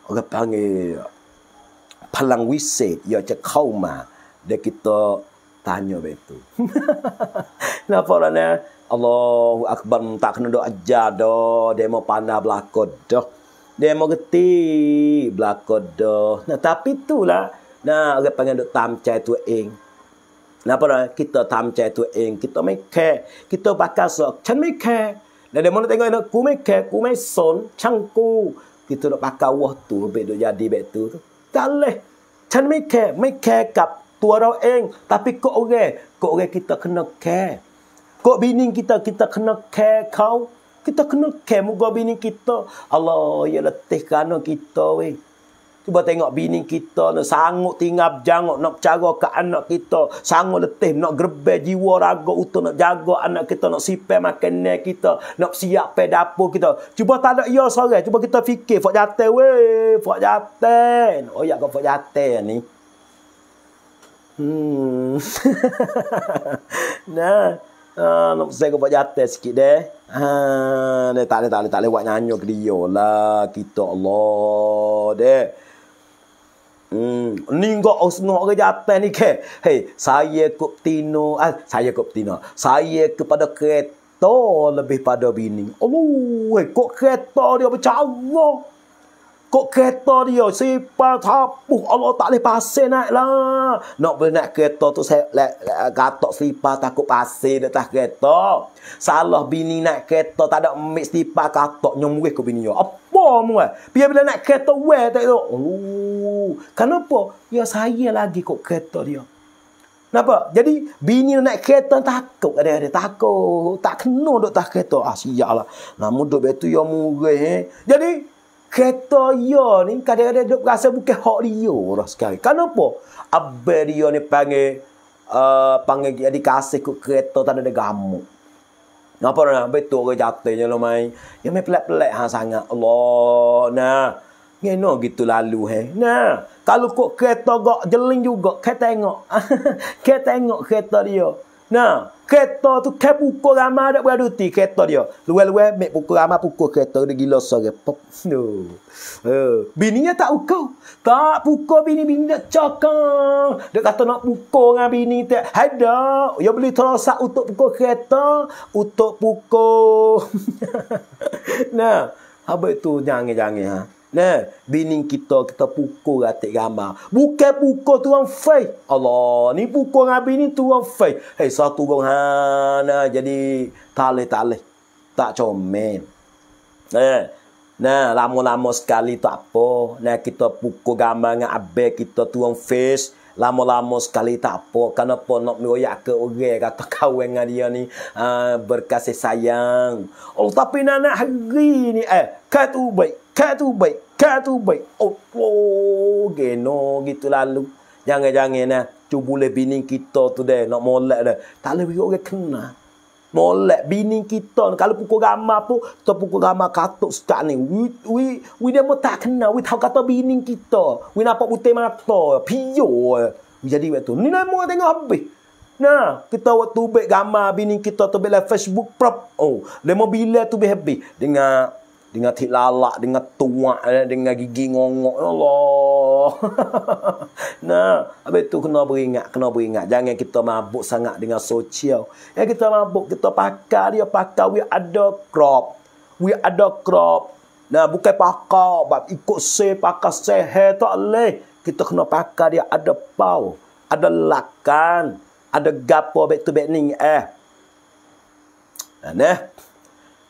ke pange palang wise yo ce kau ma de kita tanya betu nah porane Allahu akbar tak kena do aja do demo pana belako do demo geti belako do nah tapi itulah nah ke pange do tamcai tu ing Nah, pernah kita tamcai tu eng, kita make care, kita bakal sok, can make care. Dan dia mana tengok ini, kumai ke, kumai son, cangku. Kita nak pakai wah tu, lebih dia jadi baik tu. Tak boleh. Chan mai ke, mai ke kap tua rau eng. Tapi kok orang, okay. kok orang okay kita kena ke. Kok bini kita, kita kena ke kau. Kita kena ke muka bini kita. Allah, ya letih kerana kita weh. Cuba tengok bini kita nak sanggup tingap jangok nak cara ke anak kita. Sanggup letih nak gerbe jiwa raga utuh nak jaga anak kita nak sipai makanan kita. Nak siap pe dapur kita. Cuba tak ada ya sore. Cuba kita fikir. Fak jatah weh. Fak jatah. Oh ya kau fak jatah ni. Hmm. nah. Ha, nak saya kau jatah sikit deh. Ha, ah, ni tak ada tak ada tak ada buat nyanyo ke lah. Kita Allah deh. Hmm, ni kau usnuk ke jatah ni ke? Hei, saya kup tino. Ah, saya kup tino. Saya kepada kereta lebih pada bini. Oh, hei, kok kereta dia bercawa. Kok kereta dia siapa sipar tapuk Allah tak boleh pasir naik lah. Nak boleh naik kereta tu saya le, le, gatok sipar takut pasir di atas kereta. Salah bini naik kereta tak ada mik sipar katok nyomurih ke bini dia. Apa mu eh? Bila bila naik kereta weh tak itu. Oh, kenapa? Ya saya lagi kok kereta dia. Napa? Jadi bini nak kereta takut ada ada takut. Tak kena duk tak kereta. Ah sial lah. Namun duk betul yang murih eh. Jadi kereta yo ni kadang-kadang duk rasa bukan hak dia lah sekali. Kenapa? Abang dia ni panggil uh, panggil dia dikasih ke kereta tanda ada gamu. Napa nak betul ke jatuhnya lo lah, mai? Yang mai pelak-pelak ha sangat. Allah nah. Ngeno gitu lalu he. Nah, kalau kok kereta gak jeling juga, ke tengok. ke tengok kereta dia. Nah, kereta tu ke pukul ramah dah beraduti kereta dia. Luar-luar mek pukul ramah pukul kereta dia gila sore. Pop. No. Uh. Eh, bini dia tak pukul. Tak pukul bini. Bini dia cakap. Dia kata nak pukul dengan bini. Tak. ada, dah. Dia beli terasa untuk pukul kereta. Untuk pukul. nah. Habis tu jangan-jangan. Ha? Nah, bini kita kita pukul ratik gama. Bukan pukul tu orang fai. Allah, ni pukul dengan bini tu orang fai. Hei, satu gong hana jadi talih-talih. Tak comel. Nah, nah lama-lama sekali tak apa. Nah, kita pukul gambar dengan abe kita tu orang face. Lama-lama sekali tak apa. Kenapa nak meroyak ke orang kata kawan dengan dia ni. Uh, berkasih sayang. Oh, tapi nak-nak hari ni. Eh, kat ubat tu baik, tu baik. Oh, oh geno gitu lalu. Jangan-jangan nah, cuba le lah bini kita tu deh nak molek deh. Tak lebih orang kena. Molek bini kita kalau pukul gama pun, tu pukul gama katuk sekat ni. We we we dia tak kena, we tahu kata bini kita. We nampak putih mata, piyo. Jadi waktu ni nak mau tengok habis. Nah, kita waktu baik gambar bini kita tu bila Facebook prop. Oh, dia mau bila tu habis. dengan dengan tik lalak, dengan tuak, eh, dengan gigi ngongok. Ya Allah. nah, abe tu kena beringat, kena beringat. Jangan kita mabuk sangat dengan sosial. Ya, kita mabuk, kita pakar dia, pakar we ada crop. We ada crop. Nah, bukan pakar, bab ikut se, pakar sehe, tak leh. Kita kena pakar dia, ada pau, ada lakan, ada gapo, back to eh. Nah, nah.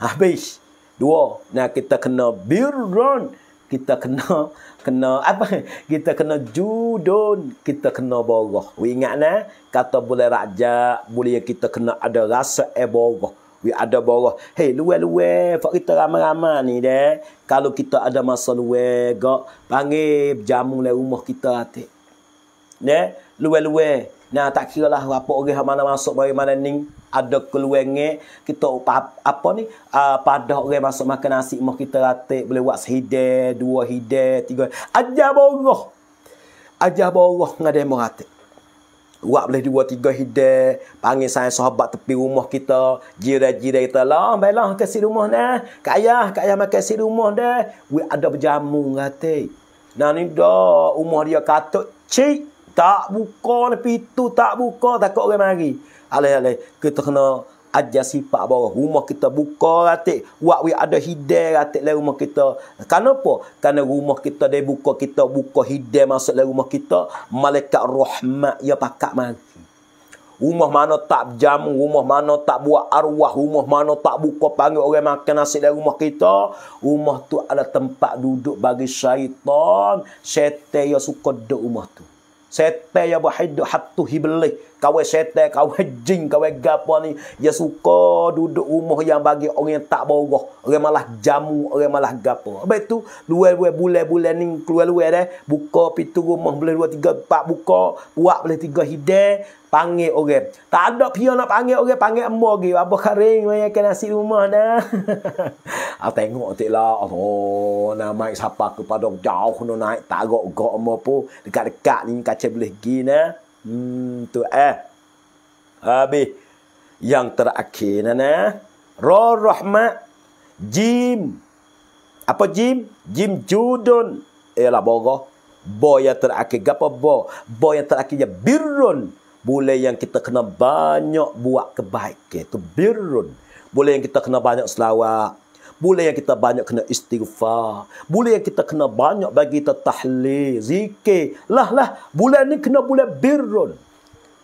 Habis. Habis. Dua, nah kita kena birron, kita kena kena apa? Kita kena judon, kita kena borah. We ingat nah, kata boleh raja, boleh kita kena ada rasa e eh, borah. We ada borah. Hey, luwe-luwe, fak kita ramai-ramai ni deh. Kalau kita ada masa luwe, gak panggil jamu le rumah kita hati. Ne, luwe-luwe. Nah, tak kira lah apa orang mana masuk bagaimana ni ada keluenge kita apa, apa ni uh, ah, pada orang masuk makan nasi mah kita ratik boleh buat sehide dua hide tiga aja boroh aja boroh ngade mo ratik buat boleh dua tiga hide panggil saya sahabat tepi rumah kita jiran-jiran kita lah belah ke si rumah ni kak ayah makan si rumah ni we ada berjamu ratik nah ni dah rumah dia katuk cik tak buka pintu tak buka takut orang mari Alah alah kita kena ajar sifat bahawa rumah kita buka ratik wak we ada hidai ratik dalam rumah kita kenapa Karena rumah kita dia buka kita buka hidai masuk dalam rumah kita malaikat rahmat ya pakak mari rumah mana tak jam rumah mana tak buat arwah rumah mana tak buka panggil orang makan nasi dalam rumah kita rumah tu adalah tempat duduk bagi syaitan syaitan yang suka duduk rumah tu syaitan yang berhidup hatu hiblih kawai syaitan, kawai jin, kawai gapa ni. Dia suka duduk rumah yang bagi orang yang tak boroh. Orang malah jamu, orang malah gapa. Lepas tu, luar-luar bulan-bulan ni, keluar-luar dah. Buka pintu rumah, boleh dua, tiga, empat buka. Buat boleh tiga hidang. Panggil orang. Tak ada pihak nak panggil orang, panggil emak lagi. Apa kering, banyak kena nasi rumah dah. ah, tengok nanti lah. Oh, nama siapa kepada jauh nak naik. Tak gok agak emak pun. Dekat-dekat ni, kaca boleh pergi dah. Hmm, tu eh. Habis. Yang terakhir ni, ni. Roh Rahmat. Jim. Apa Jim? Jim Judun. Ialah bogoh. Bo yang terakhir. Gapa bo? Bo yang terakhirnya birun. Boleh yang kita kena banyak buat kebaikan. Itu birun. Boleh yang kita kena banyak selawat. Boleh yang kita banyak kena istighfar. boleh yang kita kena banyak bagi kita tahlil, zikir. Lah lah, bulan ni kena bulan birrun.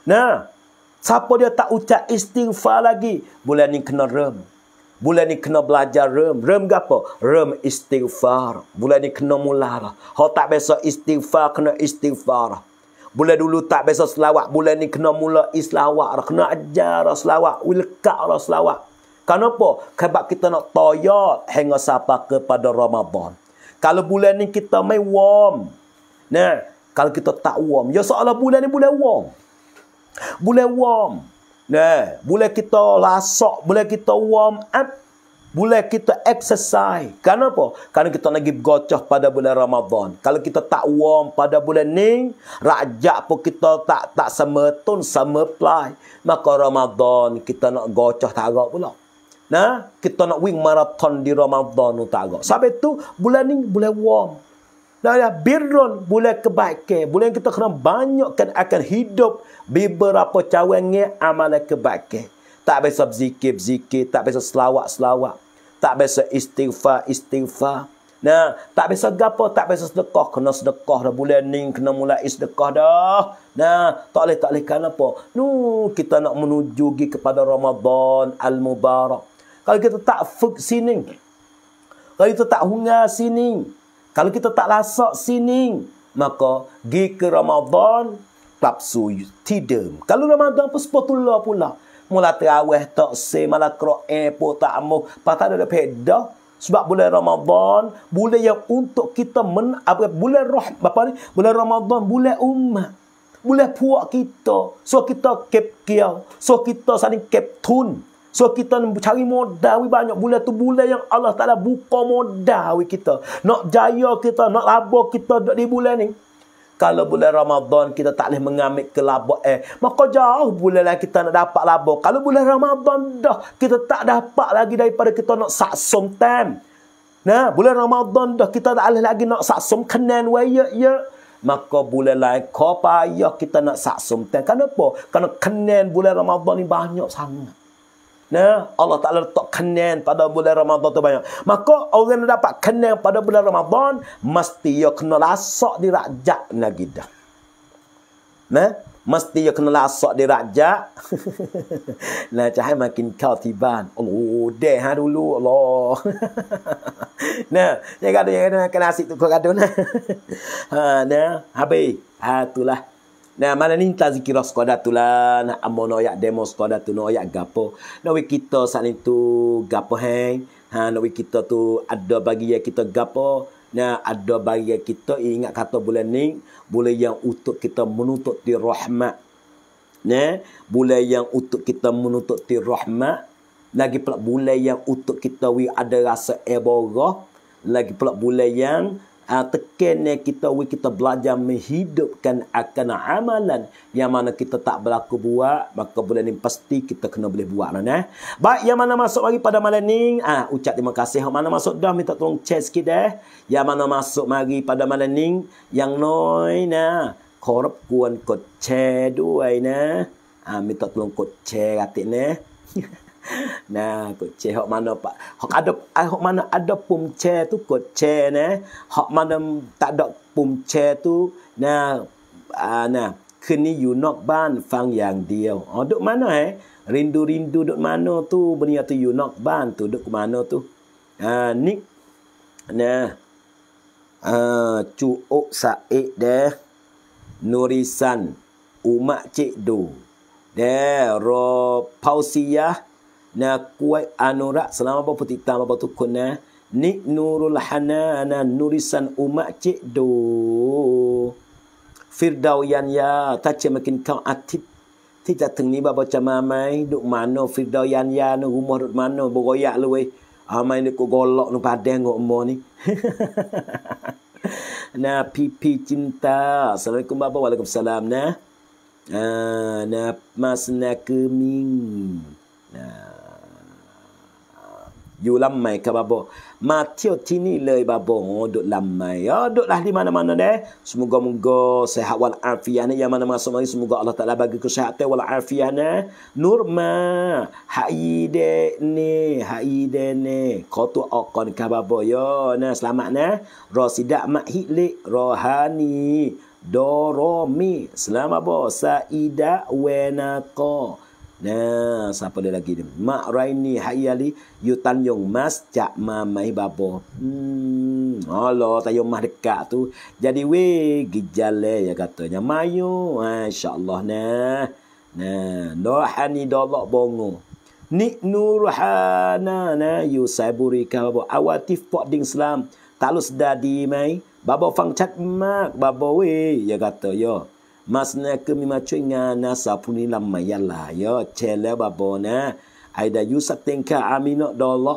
Nah, siapa dia tak ucap istighfar lagi, bulan ni kena rem. Bulan ni kena belajar rem. Rem ke apa? Rem istighfar. Bulan ni kena mular. Kalau tak biasa istighfar, kena istighfar. Bulan dulu tak biasa selawat. Bulan ni kena mula islawat. Kena ajar selawat. Wilka selawat. Kenapa? Sebab kita nak toyot hingga sampai kepada Ramadan. Kalau bulan ni kita mai warm. Nah, kalau kita tak warm, ya seolah bulan ni bulan warm. Bulan warm. Nah, bulan kita lasak, bulan kita warm up, bulan kita exercise. Kenapa? Karena kita nak lagi gocoh pada bulan Ramadan. Kalau kita tak warm pada bulan ni, rajak pun kita tak tak sama tun Maka Ramadan kita nak gocoh tak pula. Nah, kita nak wing maraton di Ramadan tu agak. Sampai tu bulan ni boleh warm. Dan ya, birrun boleh kebaikan. Boleh kita kena banyakkan akan hidup beberapa cawangnya amalan kebaikan. Tak biasa zikir-zikir, tak biasa selawat-selawat. Tak biasa istighfar-istighfar. Nah, tak biasa gapo, tak biasa sedekah. Kena sedekah dah bulan ni, kena mulai sedekah dah. Nah, tak boleh, tak boleh kenapa. Nuh, kita nak menuju kepada Ramadan Al-Mubarak. Kalau kita tak fuk sini. Kalau kita tak hunga sini. Kalau kita tak lasak sini. Maka, pergi ke Ramadan. Tak suyu. Tidak. Kalau Ramadan pun sepatulah pula. Mula terawih tak se. malah kera'e pun tak mau. Patah ada peda. Sebab bulan Ramadan, bulan yang untuk kita men apa bulan roh apa ni? Bulan Ramadan, bulan umat. Bulan puak kita. So kita kep kia. So kita saling kep tun. So kita cari modal we banyak bulan tu bulan yang Allah Taala buka modal we kita. Nak jaya kita, nak laba kita dok di bulan ni. Kalau bulan Ramadan kita tak boleh mengambil kelaba eh. Maka jauh bulan lah kita nak dapat laba. Kalau bulan Ramadan dah kita tak dapat lagi daripada kita nak saksum tem. Nah, bulan Ramadan dah kita tak boleh lagi nak saksum kenan waya ya. Maka bulan lain kau payah kita nak saksum tem. Kenapa? Kerana kenan bulan Ramadan ni banyak sangat. Nah, Allah Ta'ala letak kenyang pada bulan Ramadan tu banyak. Maka orang yang dapat kenyang pada bulan Ramadan, mesti ia kena lasak di rakjak lagi dah. Nah, mesti ia kena lasak di rakjak. nah, cahaya makin kau tiban. Oh, dah ha dulu. Allah. nah, yang kata-kata makan nasi tu kau kata. Nah. ha, nah, habis. Ha, Nah, malam ni kita zikir skoda tu lah. Nak amon oyak demo skoda tu. Nak oyak gapo. Nak kita saat ni tu gapo hang. Ha, nak kita tu ada bagi yang kita gapo. Nah, ada bagi yang kita ingat kata bulan ni. boleh yang untuk kita menuntut di rahmat. Nah, boleh yang untuk kita menuntut di rahmat. Lagi pula boleh yang untuk kita we ada rasa eboroh. Lagi pula boleh yang uh, tekennya kita we kita belajar menghidupkan akan amalan yang mana kita tak berlaku buat maka bulan ni pasti kita kena boleh buat lah eh baik yang mana masuk lagi pada malam ni ah uh, ucap terima kasih yang mana masuk dah minta tolong check sikit eh yang mana masuk lagi pada malam ni yang noi na, korup kuan kot share duai na. uh, ah, minta tolong kot share atik nah Nah, kot che hok mana pak. Hok ada ai ah, hok mana ada pum che tu kot che ne. Eh? Hok mana tak ada pum che tu. Nah, ah uh, nah. Kini ni you nok ban fang yang dia. Oh, duk mana eh? Rindu-rindu duk mana tu? Benia tu you nok ban tu duk mana tu? Ah, uh, ni nah. Ah, uh, cu o sa e de. Nurisan umak cik du. De ro pausiah na kuwa anura selama apa putih tam apa tu kena ni nurul hanana nurisan umat cik do firdau yan ya ta makin kau atit? ti jateng ni baba cama mai duk mano firdau yan ya no rumah duk mano bergoyak lu weh amai ni ku golok nu padang ngok mo ni na pipi cinta assalamualaikum baba waalaikumsalam ah, nah uh, mas nak ming. nah อยู่ลำไม้กับบบมาเที่ยวที่นี่เลยบบโอ้ดุลำไม้โอ้ดุลที่มานะมานะเด้สมุกมุกสุขวัลอาฟียานะยามานะมาสมัยสมุกอัลลอฮฺตะลาบากิคุสุขเตวัลอาฟียานะนูร์มาฮายเดเน่ฮายเดเน่ขอตัวออกก่อนกับบบยอนะสลามะนะรอสิดะมะฮิลิรอฮานีดอรอมีสลามะบบซาอิดะเวนากอ Nah, ya, siapa dia lagi ni? Mak Raini Hayali yutan Tanyong Mas Cak Mamai Babo. Hmm, halo Tanyong Mas dekat tu. Jadi we gijale ya katanya. Mayu, masya-Allah nah. Nah, dohani dolok bongo. Ni Nurhana na yusaburi saiburi ka babo. Awatif pok ding selam. Talus dadi mai. Babo fang cak mak babo we ya kata yo. Ya masna ke mi ma chwe nga na sa puni la ma ya la yo che le ba bo na ai da yu sa ten ka amino do lo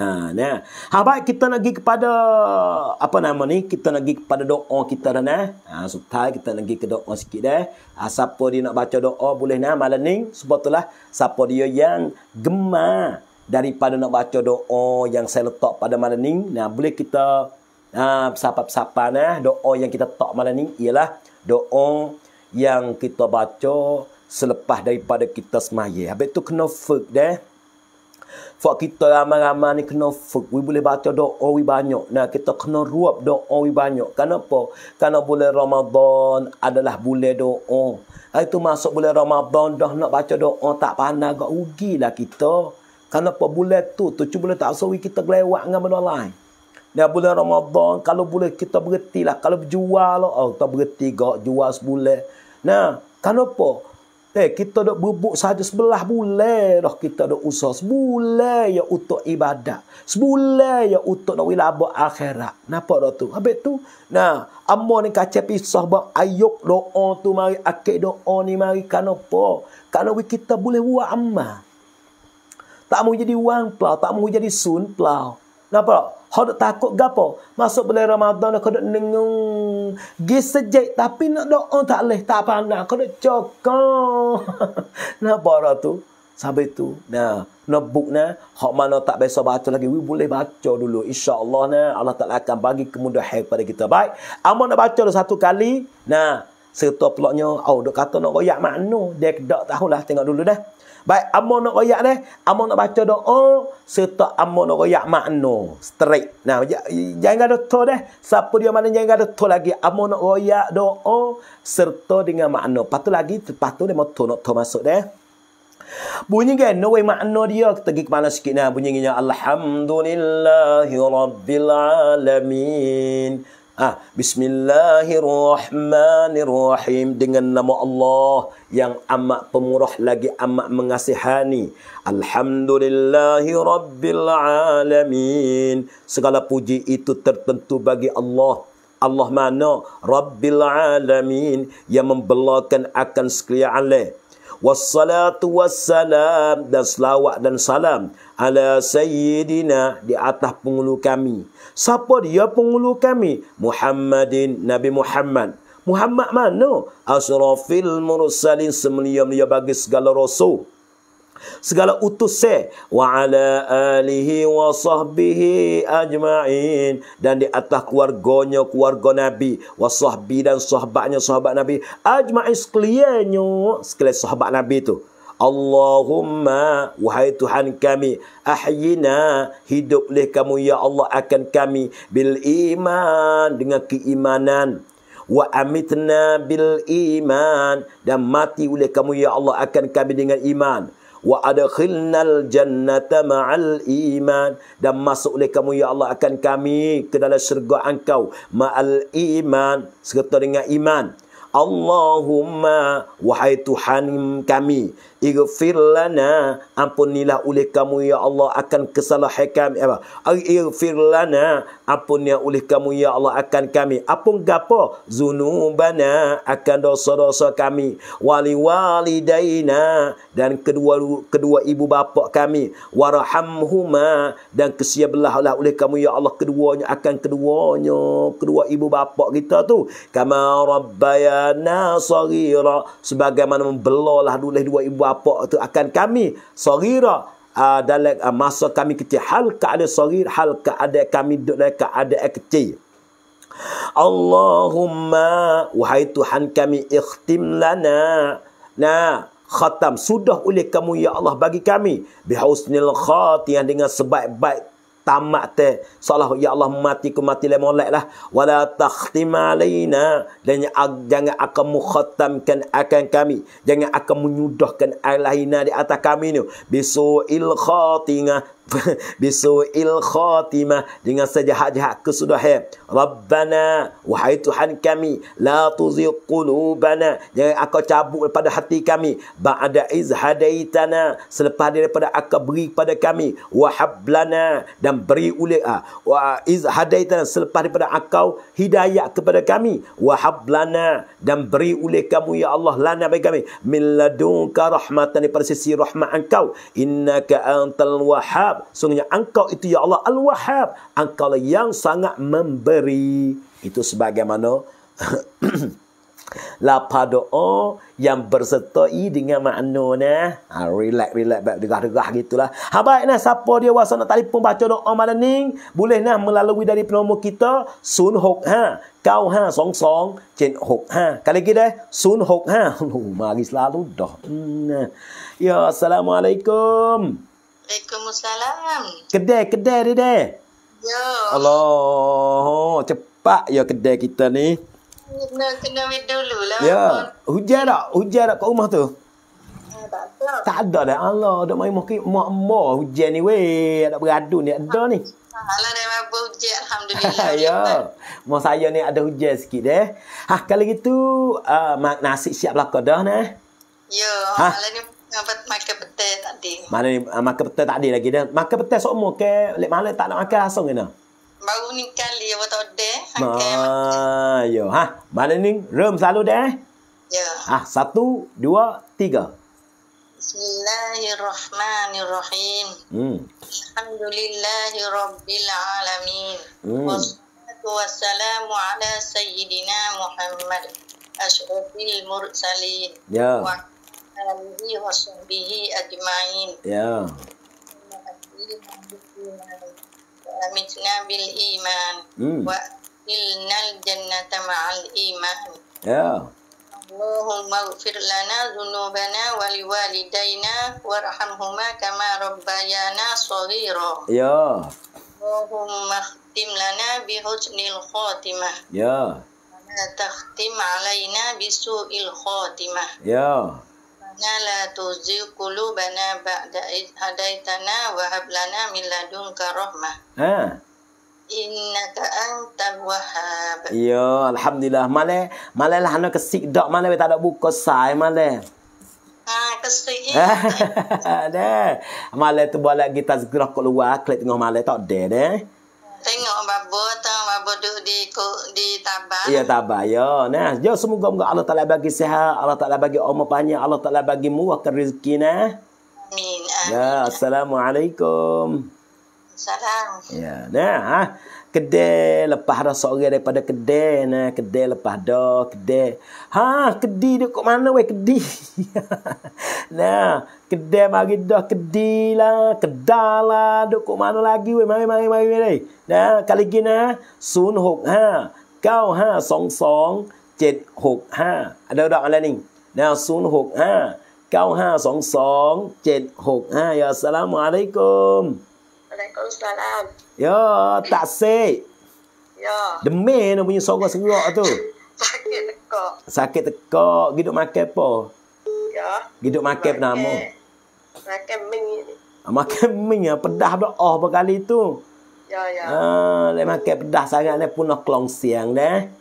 ha na ha baik kita nak pergi kepada apa nama ni kita nak pergi kepada doa kita dah nah ha so kita nak pergi ke doa sikit dah eh. ha siapa dia nak baca doa boleh na malam ni sebetulah siapa dia yang gemar daripada nak baca doa yang saya letak pada malam ni nah boleh kita Ah, ha, sapap sapa nah doa yang kita tok malam ni ialah doa yang kita baca selepas daripada kita semaya. Habis tu kena fuk deh. Fak kita ramai-ramai ni kena fuk. We boleh baca doa we banyak. Nah, kita kena ruap doa we banyak. Kenapa? Karena bulan Ramadan adalah bulan doa. Hari tu masuk bulan Ramadan dah nak baca doa tak pandai. Gak lah kita. Kenapa bulan tu? Tu cuma tak sawi kita gelewat dengan benda lain. Dia bulan Ramadan, kalau boleh kita berhenti lah. Kalau berjual lah. Oh, kita berhenti kak, jual sebulan. Nah, kenapa? Eh, kita dah bubuk sahaja sebelah bulan dah. Kita dah usaha sebulan ya untuk ibadah. Sebulan ya untuk nak wilabu akhirat. Kenapa dah tu? Habis tu, nah, amma ni kacau pisah bang. Ayuk doa tu mari, akik doa ni mari. Kenapa? Kerana kita boleh buat amma. Tak mahu jadi wang pelau. Tak mahu jadi sun pelau. Napa? Kau dah takut gapo? Masuk bulan Ramadan kau dah nengung. Gi sejek tapi nak doa tak leh, tak apa nak Kau dah cokong. Napa orang tu? Sampai tu. Nah, notebook na, hak mana tak biasa baca lagi, we boleh baca dulu. Insya-Allah na, Allah Taala akan bagi kemudahan kepada kita. Baik. Amun nak baca dulu satu kali. Nah, serta peloknya, oh dok kata nak royak makno. Dia dak tahulah tengok dulu dah. Baik, amal nak royak ni, amal nak baca doa, serta amal nak royak makna. Straight. Nah, jangan ada tu deh. Siapa dia mana jangan ada tu lagi. Amal nak royak doa, serta dengan makna. Lepas lagi, lepas tu dia mau tu nak tu masuk deh. Bunyi kan, no way makna dia. Kita pergi ke mana sikit nah. Bunyinya, Alhamdulillahi Alamin. Ah, Bismillahirrahmanirrahim dengan nama Allah yang amat pemurah lagi amat mengasihani. Alhamdulillahirabbilalamin. Segala puji itu tertentu bagi Allah. Allah mana? Rabbil alamin yang membelakan akan sekalian wassalatu wassalam dan selawat dan salam ala sayyidina di atas pengulu kami siapa dia pengulu kami Muhammadin Nabi Muhammad Muhammad mana asrafil mursalin semulia-mulia bagi segala rasul segala utus wa ala alihi wa sahbihi ajma'in dan di atas keluarganya keluarga nabi wa sahbi dan sahabatnya sahabat nabi ajma'in sekaliannya sekali sahabat nabi itu. Allahumma wahai Tuhan kami ahyina oleh kamu ya Allah akan kami bil iman dengan keimanan wa amitna bil iman dan mati oleh kamu ya Allah akan kami dengan iman wa adkhilnal jannata ma'al iman dan masuk oleh kamu ya Allah akan kami ke dalam syurga engkau ma'al iman serta dengan iman Allahumma wahai Tuhan kami Ighfir lana ampunilah oleh kamu ya Allah akan kesalahan kami apa Ighfir lana ampunilah oleh kamu ya Allah akan kami apun gapo zunubana akan dosa-dosa kami wali walidaina dan kedua kedua ibu bapa kami warhamhuma dan kesiablahlah oleh kamu ya Allah keduanya akan keduanya kedua ibu bapa kita tu kama rabbaya kana sagira sebagaimana membelalah oleh dua ibu bapa itu akan kami sagira uh, ah, dalam uh, masa kami kecil hal ke ada sagir hal ke ada kami duduk dalam ada kecil Allahumma wahai Tuhan kami ikhtim lana nah khatam sudah oleh kamu ya Allah bagi kami bihusnil khatiyah dengan sebaik-baik tamat te salah ya Allah mati ku mati le molek lah wala takhtim alaina dan jangan akan mukhatamkan akan kami jangan akan menyudahkan alaina di atas kami ni bisu il khatinga bisu'il khatimah dengan sejahat-jahat kesudahan rabbana wahai tuhan kami la tuziqulubana qulubana jangan engkau cabut daripada hati kami ba'da iz hadaitana selepas daripada engkau beri kepada kami wahablana dan beri ulil ah wa iz selepas daripada engkau hidayah kepada kami wahablana dan beri ulil kamu ya Allah lana bagi kami min ladunka rahmatan daripada sisi rahmat engkau innaka antal wahab wahhab sungguhnya engkau itu ya Allah al wahhab engkau lah yang sangat memberi itu sebagaimana la doa yang bersertai dengan makna nah ha, relax relax bab degah-degah gitulah ha baik nah siapa dia wasa nak telefon baca doa malam ni boleh nah melalui dari nombor kita 06 9522 ha. ha, Cik ha. Kali kita deh 06 ha. Oh, mari hmm. Ya, Assalamualaikum. Waalaikumsalam. Kedai, kedai dia deh. Yo. Allah, cepat ya kedai kita ni. Kena kena wait dulu lah. Ya. Hujan tak? Hujan tak kat rumah tu? Ya, tak ada. Tak ada dah. Allah, dak mai mak mak hujan ni weh. Ada beradu ni ada ni. Alah dah mabu hujan ya. alhamdulillah. ya. Mak saya ni ada hujan sikit deh. Ah, ha kalau gitu uh, nasi siap belaka dah nah. Ya, ah. ha? alah ni Ah, makan petai tadi. Mana ni uh, ah, makan petai tadi lagi dah. Makan petai sok ke lek malam tak nak makan asam kena. Baru ni kali apa tak ada. Ha yo ha. Mana ni Rem selalu dah. Eh? Ya. Ah ha, satu, dua, tiga. Bismillahirrahmanirrahim. Hmm. Alhamdulillahirrabbilalamin. Hmm. Wassalatu wassalamu ala sayyidina Muhammad. Ashrafil mursalin. Ya. Yeah. آله وصحبه أجمعين يا وأمتنا بالإيمان وأدخلنا الجنة مع الإيمان يا اللهم اغفر لنا ذنوبنا ولوالدينا وارحمهما كما ربيانا صغيرا يا اللهم اختم لنا بحسن الخاتمة يا لا تختم علينا بسوء الخاتمة يا Rabbana la tuzigh qulubana ba'da idh hadaitana wa hab lana min ladunka rahmah. Ha. Innaka antal wahhab. Ya, alhamdulillah. Male, male lah hanu kesik dak male tak ada buka sai male. Ah kesik. Ha, ha, ha, ha, ha, ha, ha, ha, ha, ha, ha, ha, ha, ha, ha, ha, ha, aduh di di Tabah. Ya Tabah ya. Nah, ya semoga moga Allah Taala bagi sehat, Allah Taala bagi umur panjang, Allah Taala bagi murah rezeki nah. Amin. Ya, assalamualaikum. Salam. Ya, nah. Ah kedai lepas dah sore daripada kedai nah kedai lepas dah kedai ha kedi dia kok mana weh kedi nah kedai bagi dah kedi lah dok lah, kok mana lagi weh mari mari mari weh nah kali gini nah 065 9522 ha, ha, ha. ada dak alah ni nah 065 9522 ya assalamualaikum Waalaikumsalam. Ya tak sik. Ya. Demen punya suara serak tu. Sakit tekak. Sakit tekak. giduk duk makan apa? Ya. Gi makan ah, ah, oh, apa nama? Makan min. Makan min ya, pedah belah oh berkali tu. Ya, ya. Ah, lek makan pedah sangat lek pun nak kelong siang dah. Eh.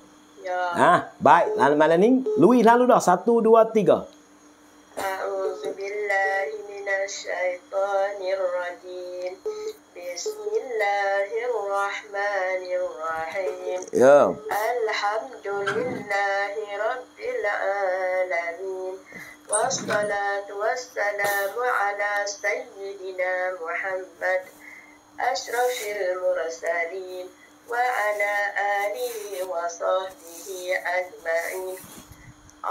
Ya. Ah, baik. Lalu malam ni, lui lalu dah. Satu, dua, tiga. A'udzubillahiminasyaitanirrajim. بسم الله الرحمن الرحيم يا الحمد لله رب العالمين والصلاة والسلام على سيدنا محمد أشرف المرسلين وعلى آله وصحبه أجمعين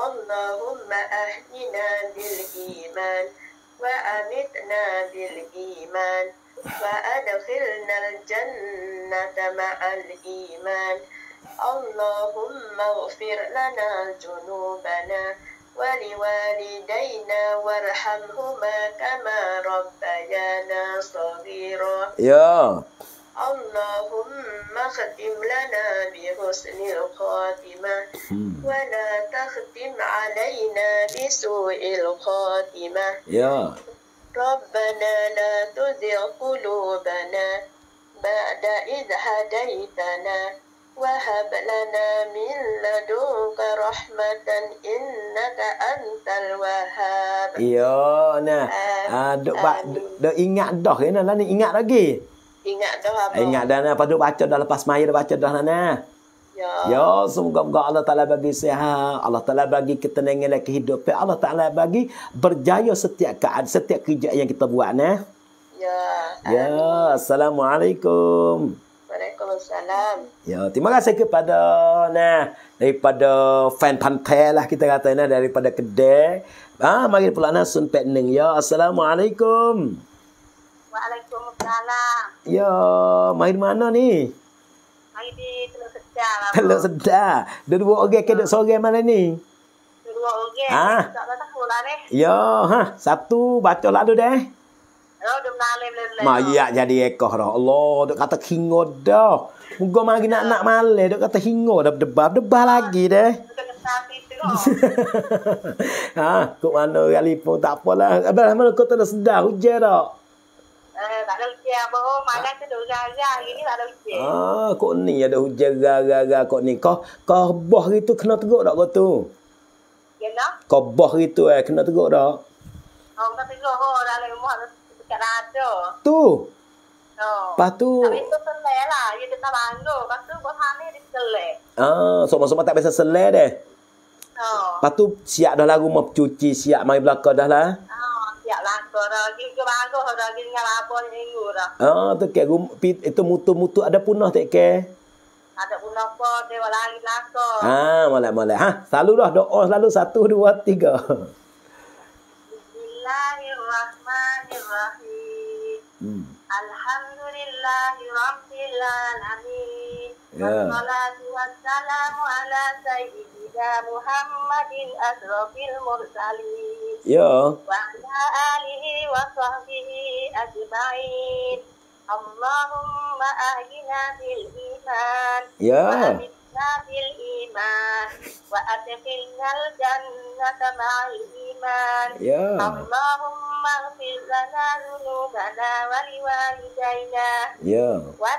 اللهم أهدنا بالإيمان وأمتنا بالإيمان وأدخلنا الجنة مع الإيمان اللهم اغفر لنا جنوبنا ولوالدينا وارحمهما كما ربيانا صغيرا يا اللهم اختم لنا بحسن الخاتمة ولا تختم علينا بسوء الخاتمة يا ربنا لا تزغ قلوبنا بعد إذ هديتنا وهب لنا من لدنك رحمة إنك أنت الوهاب يا نه دك بق ingat dah kena lah ni ingat lagi ingat dah apa ingat dah nah padu baca dah lepas mai dah baca dah nah Ya, ya semoga moga Allah Taala bagi sihat, Allah Taala bagi ketenangan dalam kehidupan, Allah Taala bagi berjaya setiap keadaan, setiap kerja yang kita buat nah. Eh. Ya. Ya, assalamualaikum. Waalaikumsalam. Ya, terima kasih kepada nah daripada fan pantai lah kita kata nah daripada kedai. Ah, ha, mari pula nah Sun Petning. Ya, assalamualaikum. Waalaikumsalam. Ya, mari mana ni? sedar. Lah, Teluk sedar. Dia dua orang ke duk sore malam ni? Dua orang. Ha? Tak tahu lah ni. Ya, ha. Satu baca lalu deh. Ya, dia menalim lelah. jadi ekoh. dah. Allah, dia kata hingga dah. Moga mari nak-nak malam. Dia kata hingga dah berdebar. Debar lagi deh. ha, kok mana kali pun tak apalah. Abang mana kau tak sedar hujan tak? Uh, tak ada hujan apa oh, makan tu ada hujan hari ni tak ada hujan ah kok ni ada hujan kok ni kok kau boh gitu kena teruk tak kau tu kena ya, kau boh gitu eh kena teruk tak oh kena teruk oh dah lagi muat dekat rada tu oh lepas tu tak biasa selai lah dia tetap bangun lepas tu buat hari dia selai ah sama-sama tak biasa selai deh Oh. Lepas tu siap dah lah rumah cuci, siap main belakang dah lah. Oh. Siap langsung lah, lagi ke bagus lagi dengan lapor yang ingur. Oh, ah, tu ke. Itu mutu-mutu ada punah tak ke? Ada punah pun, Dia lagi langsung. Haa, ah, boleh-boleh. Haa, selalu dah doa selalu. Satu, dua, tiga. Bismillahirrahmanirrahim. Hmm. Alhamdulillahirrahmanirrahim. Ya. Assalamualaikum warahmatullahi wabarakatuh. Ya Muhammadin asrofil mursalin Yo. Wa ala alihi wa sahbihi bil iman Ya Wa bil iman Wa adfilna al jannata ma'al iman Ya Allahumma gfir lana zunubana wa liwalidayna Ya Wa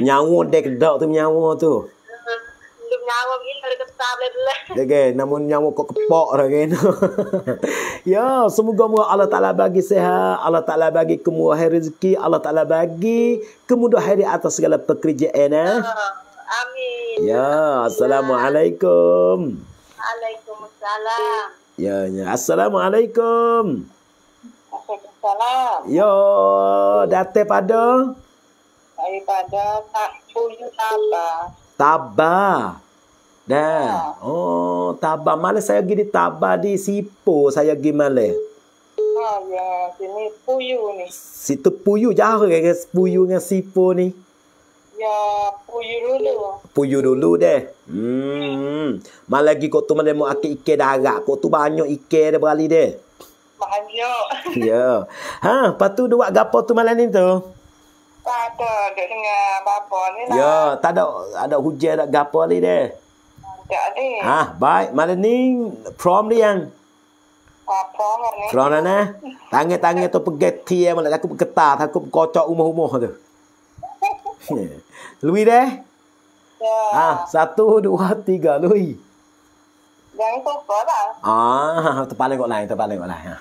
Nyawa dek dok tu nyawa tu. Nyawa begini dari Okay, namun nyawa kok kepok lah kan. ya, semoga mu Allah Ta'ala bagi sehat. Allah Ta'ala bagi kemuahan rezeki. Allah Ta'ala bagi kemudahan di atas segala pekerjaan. Eh. Ah, amin. Ya, Assalamualaikum. Waalaikumsalam. Ya, ya. Assalamualaikum. Assalamualaikum. Yo, datang pada daripada tak punya tabah. Tabah. Dah. Ha. Oh, tabah. Malah saya pergi di tabah di Sipo. Saya pergi malah. Ha, ya, sini puyu ni. Situ puyu jauh ke puyu dengan sipo ni? Ya, puyu dulu. Puyu dulu deh. Hmm. Malah lagi kau tu malam aku ikan darat. Kau tu banyak ikir dah berali deh. Banyak. ya. Ha, patu dua gapo tu malam ni tu? Ah, tak ada dek dengar apa-apa ni lah. Ya, tak ada ada hujan tak gapo ni deh. Tak ada. Ha, baik. Malam ni prom ni yang ah, Prom lah ni. Lah nah, eh? tangi-tangi tu pergi tiap eh, malah aku ketar, aku kocok rumah-rumah tu. Lui deh. Ya. Ah, satu, dua, tiga, Lui. Yang itu apa lah? Ah, terpaling kok lain, terpaling kok lain. Ah.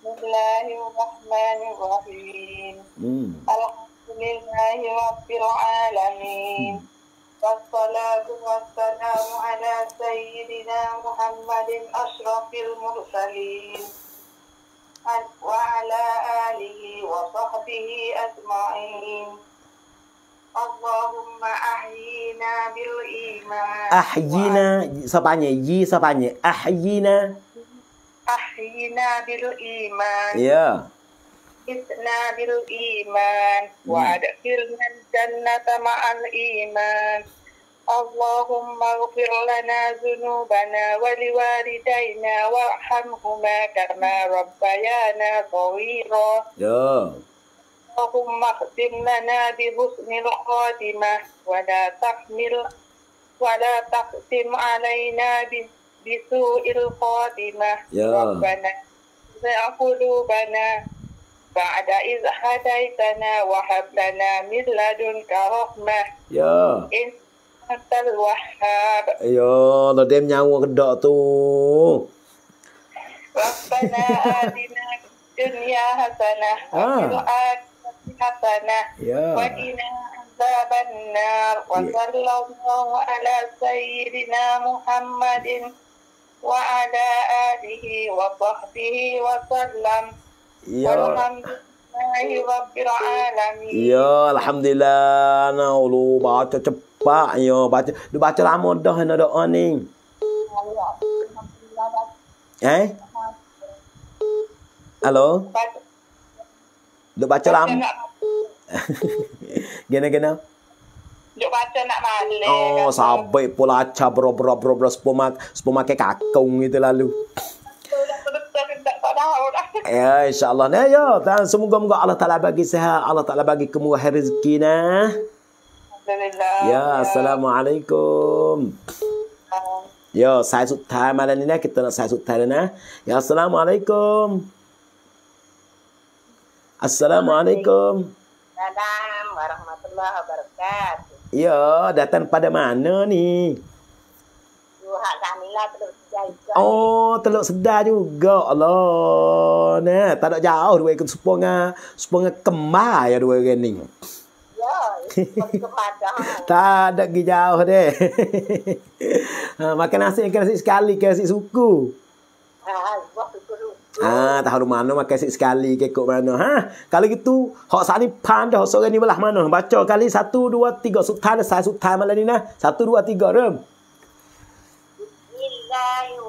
Bismillahirrahmanirrahim. Hmm. Alhamdulillah. لله رب العالمين والصلاة والسلام على سيدنا محمد أشرف المرسلين وعلى آله وصحبه أجمعين اللهم أحينا بالإيمان أحينا سبعني يي سبعني أحينا أحينا بالإيمان yeah. Isna bil iman Wa hmm. adkhilna jannata ma'al iman Allahumma ighfir lana dhunubana wa liwalidayna warhamhuma kama rabbayana saghira. Ya. Allahumma khtim lana bi husni khatima wa la tahmil wa la taqtim alayna bi bisu'il khatima. Ya. Rabbana za'qulubana بعد إذ هديتنا وهب لنا من لدنك رحمة يا أنت الوهاب يا الله ديم نعم وقدأ تو ربنا آتنا الدنيا حسنة وفي الآخرة حسنة وقنا عذاب النار وصلى الله على سيدنا محمد وعلى آله وصحبه وسلم Ya. Ya, alhamdulillah. Nah, ulu baca cepat yo, baca. Du baca lama dah nak doa ni. Eh? Hello. Du baca lama. Gena gena. Du baca nak balik. Oh, sabai pula cabro bro bro bro spomak, spomak ke kakung itu lalu dah. Ya, insyaAllah. Ya, ya. Dan semoga-moga Allah Ta'ala bagi sehat. Allah Ta'ala bagi kemurahan rezeki, nah. Alhamdulillah. Ya, Assalamualaikum. Ya, saya sutai malam ni, Kita nak saya sutai, nah. Ya, Assalamualaikum. Assalamualaikum. Assalamualaikum. Warahmatullahi wabarakatuh. Ya, datang pada mana ni? Tuhan Kamilah, Tuhan juga. Oh, Teluk Sedar juga. Allah, ne, tak ada jauh dua ikut sepuang ah, sepuang ah kembar ya dua orang ni. Ya, tak ada ke jauh deh. Ah, makan nasi kena sekali ke si suku. Ah, tahu rumah mana makan sik sekali ke kok mana. Ha, kalau gitu hok sak pan dah hok ni belah mana. Baca kali 1 2 3 sultan sai sultan malam ni nah. 1 2 3 rem.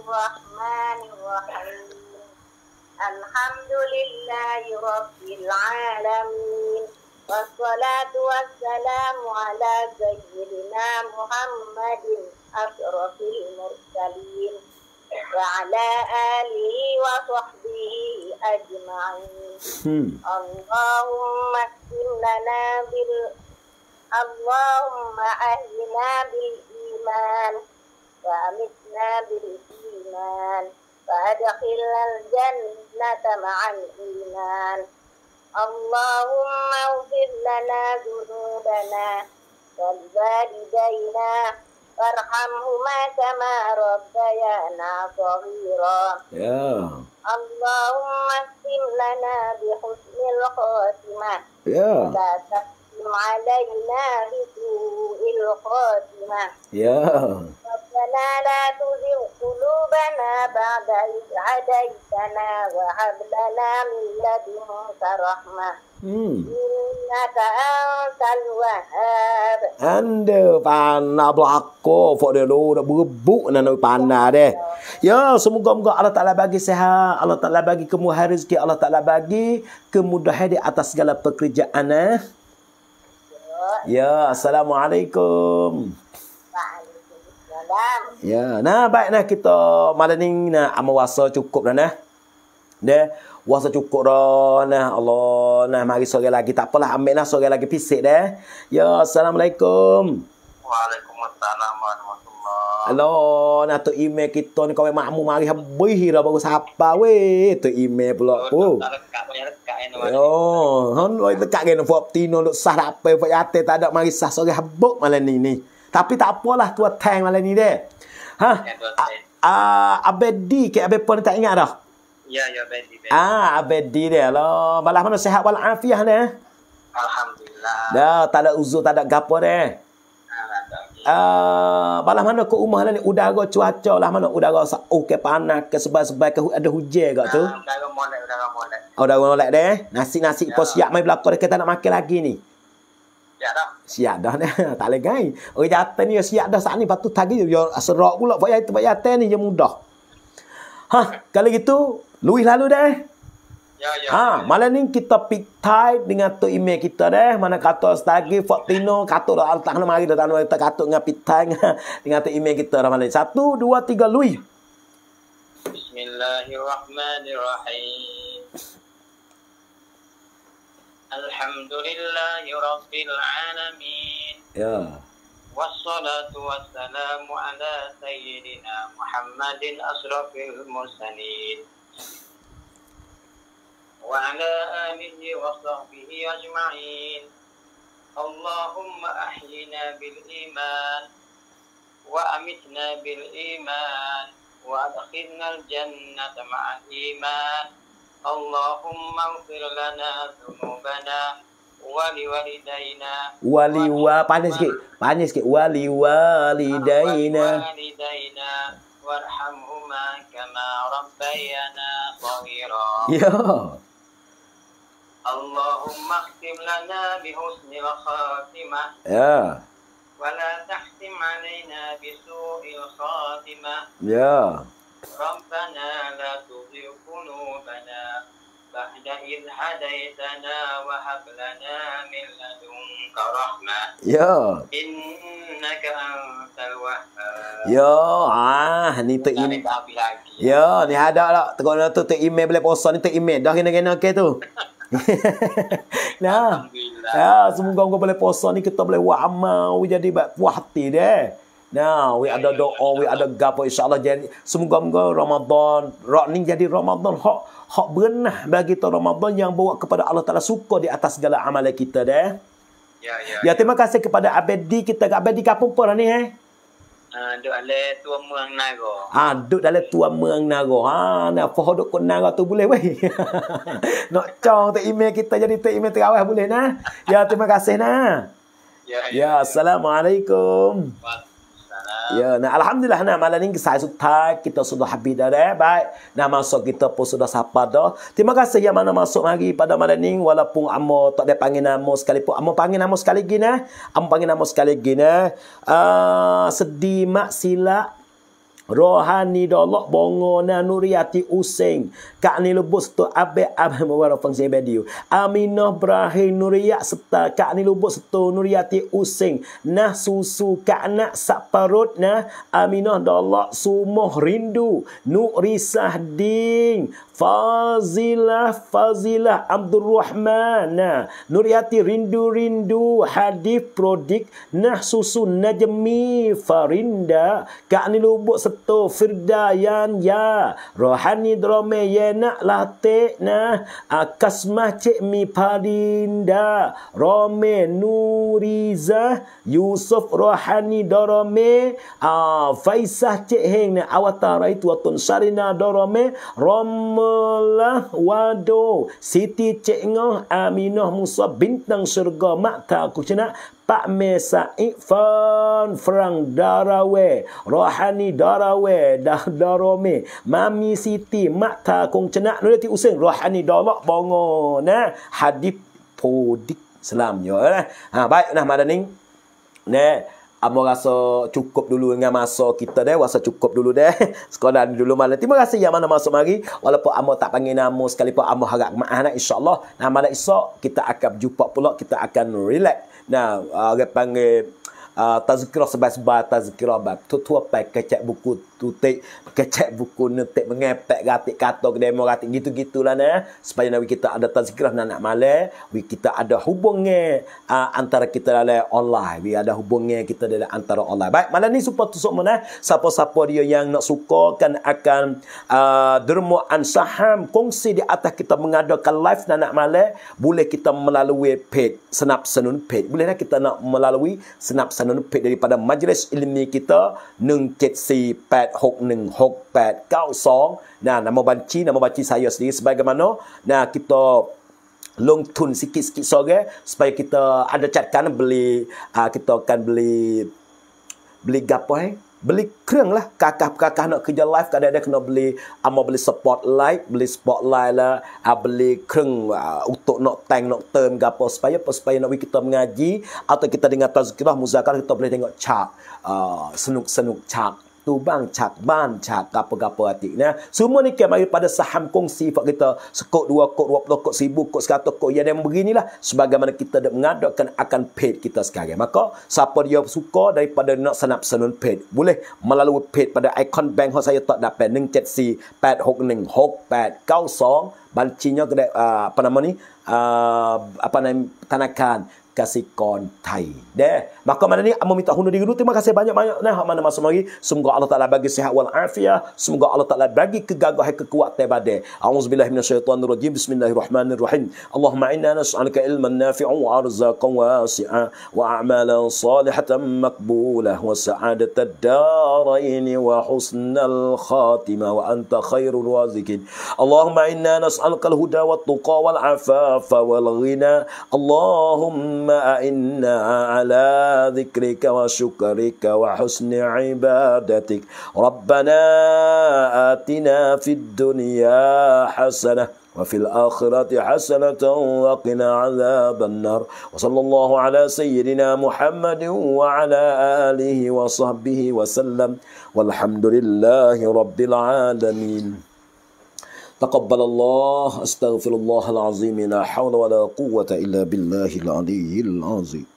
الرحمن الرحيم الحمد لله رب العالمين والصلاة والسلام على سيدنا محمد أشرف المرسلين وعلى آله وصحبه أجمعين اللهم اكتم لنا بال اللهم أهلنا بالإيمان وأمتنا بالإيمان الإيمان فأدخلنا الجنة مع الإيمان اللهم اغفر لنا ذنوبنا والوالدينا وارحمهما كما ربيانا صغيرا yeah. اللهم اختم لنا بحسن الخاتمة yeah. ولا تختم علينا بسوء الخاتمة yeah. ربنا لا تزغ قلوبنا بعد إذ wa وهب لنا من لدنك رحمة Innaka antal wahab Anda panah belako Fok dia lu Dah berebuk Nak nak deh Ya semoga-moga Allah Ta'ala bagi sehat Allah Ta'ala bagi kemuhan rezeki Allah Ta'ala bagi Kemudahan di atas segala pekerjaan eh. Ya, ya Assalamualaikum Ya, nah baik nah kita malam ni nah amal wasa cukup dah nah. Dah wasa cukup dah nah Allah nah mari sore lagi tak apalah ambil nah sore lagi pisik dah. Ya, assalamualaikum. Waalaikumsalam warahmatullahi. Hello, nah tu email kita ni kau makmu mari habis dah baru sapa weh tu email pula oh, oh. tu. Oh, hon oi dekat gen 14 nak sah apa buat yate tak ada mari sah sore habuk malam ni ni. Tapi tak apalah tua tang malam ni dia. Ha? Ah, Abedi ke Abed pun tak ingat dah. Ya, ya Abedi. Ah, Abedi dia lah. Malam mana sehat wal afiah ni? Eh? Alhamdulillah. Dah, tak ada uzur, tak ada gapo dah. Uh, balah mana ke rumah ni udara cuaca lah mana udara sa okey oh, panas ke sebab-sebab ke ada hujan gak tu. Uh, udara molek udara molek. Udara molek deh. Nasi-nasi ya. pos siap mai belako dah kita nak makan lagi ni. Ah Siap dah. Siap dah ni. Tak legai. Orang jatah ni ya, siap dah saat ni. Lepas tu tagi dia ya, serok pula. Bayar itu bayar ni dia ya, mudah. Ha, kalau gitu, Luis lalu deh. Ya, ya. Ha, malam ni kita pick type dengan tu email kita deh. Mana kata setagi Fortino kata dah tak nak mari dah tak nak dengan pick type dengan tu email kita dah malam ni. Satu, dua, tiga, Luis. Bismillahirrahmanirrahim. الحمد لله رب العالمين يا والصلاة والسلام على سيدنا محمد أشرف المرسلين وعلى آله وصحبه أجمعين اللهم أحينا بالإيمان وأمتنا بالإيمان وأدخلنا الجنة مع الإيمان Allahumma ighfir lana dhunubana wali walidaina wali wa panas sikit panas sikit wali walidaina walidaina warhamhuma kama rabbayana saghira ya Allahumma ikhtim lana bihusni wa khatimah ya wala tahtim alaina bisu'il khatimah ya rabbana la tu ربنا بعد إذ هديتنا وهب لنا من لدنك رحمة يا إنك أنت الوهاب يا آه ni tu im Ya ni ada lah Tengok tu tu email boleh puasa ni tu email Dah kena-kena okay tu nah. Ya, semoga kau boleh puasa ni kita boleh buat amal, jadi buat puas hati deh. Nah, we ya, ada ya, doa, we ada gapo insyaallah jadi semoga moga Ramadan, rok ni jadi Ramadan hak hak benah bagi tu Ramadan yang bawa kepada Allah Ta'ala suka di atas segala amalan kita deh. Ya, ya, ya, ya. terima kasih kepada Abedi kita. Abedi kapung pun lah ni, eh? Ah, duduk dalam tuan meang naga. Ha, duduk dalam tuan meang naga. Ha, ha, nak faham duduk tu boleh weh. nak cong tu email kita jadi tu email terawih boleh nah. Ya, terima kasih nah. Ya, ya, ya, ya. Assalamualaikum. Waalaikumsalam. Ya, nah alhamdulillah nah malam ini saya sudah kita sudah habis dah eh. Baik. Nah masuk kita pun sudah sapa dah. Terima kasih yang mana masuk lagi pada malam ini walaupun amo tak ada panggil nama sekali pun. Amo panggil nama sekali gini eh. Amo panggil nama sekali gini eh. Uh, sedih mak silap Rohani dah lok bongo na nuriati useng. Kak ni lubus tu abe abe mawar fang sebediu. Aminah brahin nuria serta kak ni lubus tu nuriati useng. Nah susu kak nak saparut na aminah dah lok sumoh rindu risah ding. Fazilah Fazilah Abdul Rahman Nuriati Rindu Rindu Hadif Prodik Nah Susu Najmi Farinda Kak Ni Lubuk Seto Firda Yan Ya Rohani Drome Ye Nak Late Nah Kasmah Cik Mi Farinda Rome Nuriza Yusuf Rohani Drome ah, Faisah Cik Heng Awatara Itu Atun Sarina Drome Rome Allah wado Siti Cik Ngoh Aminah Musa bintang syurga makta aku cina Pak Mesa Ifan Frank Darawe Rohani Darawe Dah Darome Mami Siti makta aku cina Nulis ti usin Rohani Dolok bongo nah eh. Hadip Podik Selamnya nah. Eh. Ha, baik nah madaning Nah Amor rasa cukup dulu dengan masa kita deh. Rasa cukup dulu deh. Sekolah dulu malam. Terima kasih yang mana masuk mari. Walaupun Amor tak panggil nama sekalipun. Amor harap ma'anak insyaAllah. Nah malam esok kita akan jumpa pulak. Kita akan relax. Nah, uh, panggil uh, tazkirah sebab sebab Tazkirah. Tua-tua pakai cek buku tu tek kecek buku ni tek mengepek gatik kata ke demo gatik gitu-gitulah ni eh. supaya nabi kita ada tazkirah nak nak male we kita ada hubungnya uh, antara kita dalam Allah, we ada hubungnya kita dengan antara Allah. baik malam ni supaya tu semua nah eh. siapa-siapa dia yang nak sukakan akan uh, ah, dermo an saham kongsi di atas kita mengadakan live nak nak male boleh kita melalui paid senap senun paid boleh nak lah kita nak melalui senap senun paid daripada majlis ilmi kita nengket si pet 0377-816892. Nah, nama banci, nama banci saya sendiri sebagaimana nah kita long tun sikit-sikit sore supaya kita ada catkan beli uh, kita akan beli beli gapo eh? beli kereng lah kakak-kakak nak kerja live kadang-kadang kena beli ama ah, beli spotlight beli spotlight lah uh, beli kereng uh, untuk nak tank nak term gapo supaya supaya nak kita mengaji atau kita dengar tazkirah muzakarah kita boleh tengok chart uh, senuk-senuk chart tu bang cak ban cak apa apa hati nah ya. semua ni kembali pada saham kongsi fak kita sekok 2 kok 20 kok 1000 kok 100 kok yang beginilah sebagaimana kita dah mengadakan akan paid kita sekarang maka siapa dia suka daripada nak senap senun paid boleh melalui paid pada icon bank hos saya tak dapat 1748616892. 861 8 bancinya kena uh, apa nama ni uh, apa nama tanakan kasih kon thai deh Maka mana ni amu minta hunu diri dulu. Terima kasih banyak-banyak nah mana masa mari. Semoga Allah Taala bagi sihat wal afiah. Semoga Allah Taala bagi kegagahan kekuatan badai. Auzubillahi minasyaitonirrajim. Bismillahirrahmanirrahim. Allahumma inna nas'aluka ilman nafi'an wa arzaqan wasi'an wa a'malan salihatan maqbulah wa sa'adatad daraini wa husnal khatimah wa anta khairul wazikin. Allahumma inna nas'aluka al-huda wat tuqa wal afafa wal ghina. Allahumma inna ala ذكرك وشكرك وحسن عبادتك ربنا آتنا في الدنيا حسنة وفي الآخرة حسنة وقنا عذاب النار وصلى الله على سيدنا محمد وعلى آله وصحبه وسلم والحمد لله رب العالمين تقبل الله استغفر الله العظيم لا حول ولا قوة إلا بالله العلي العظيم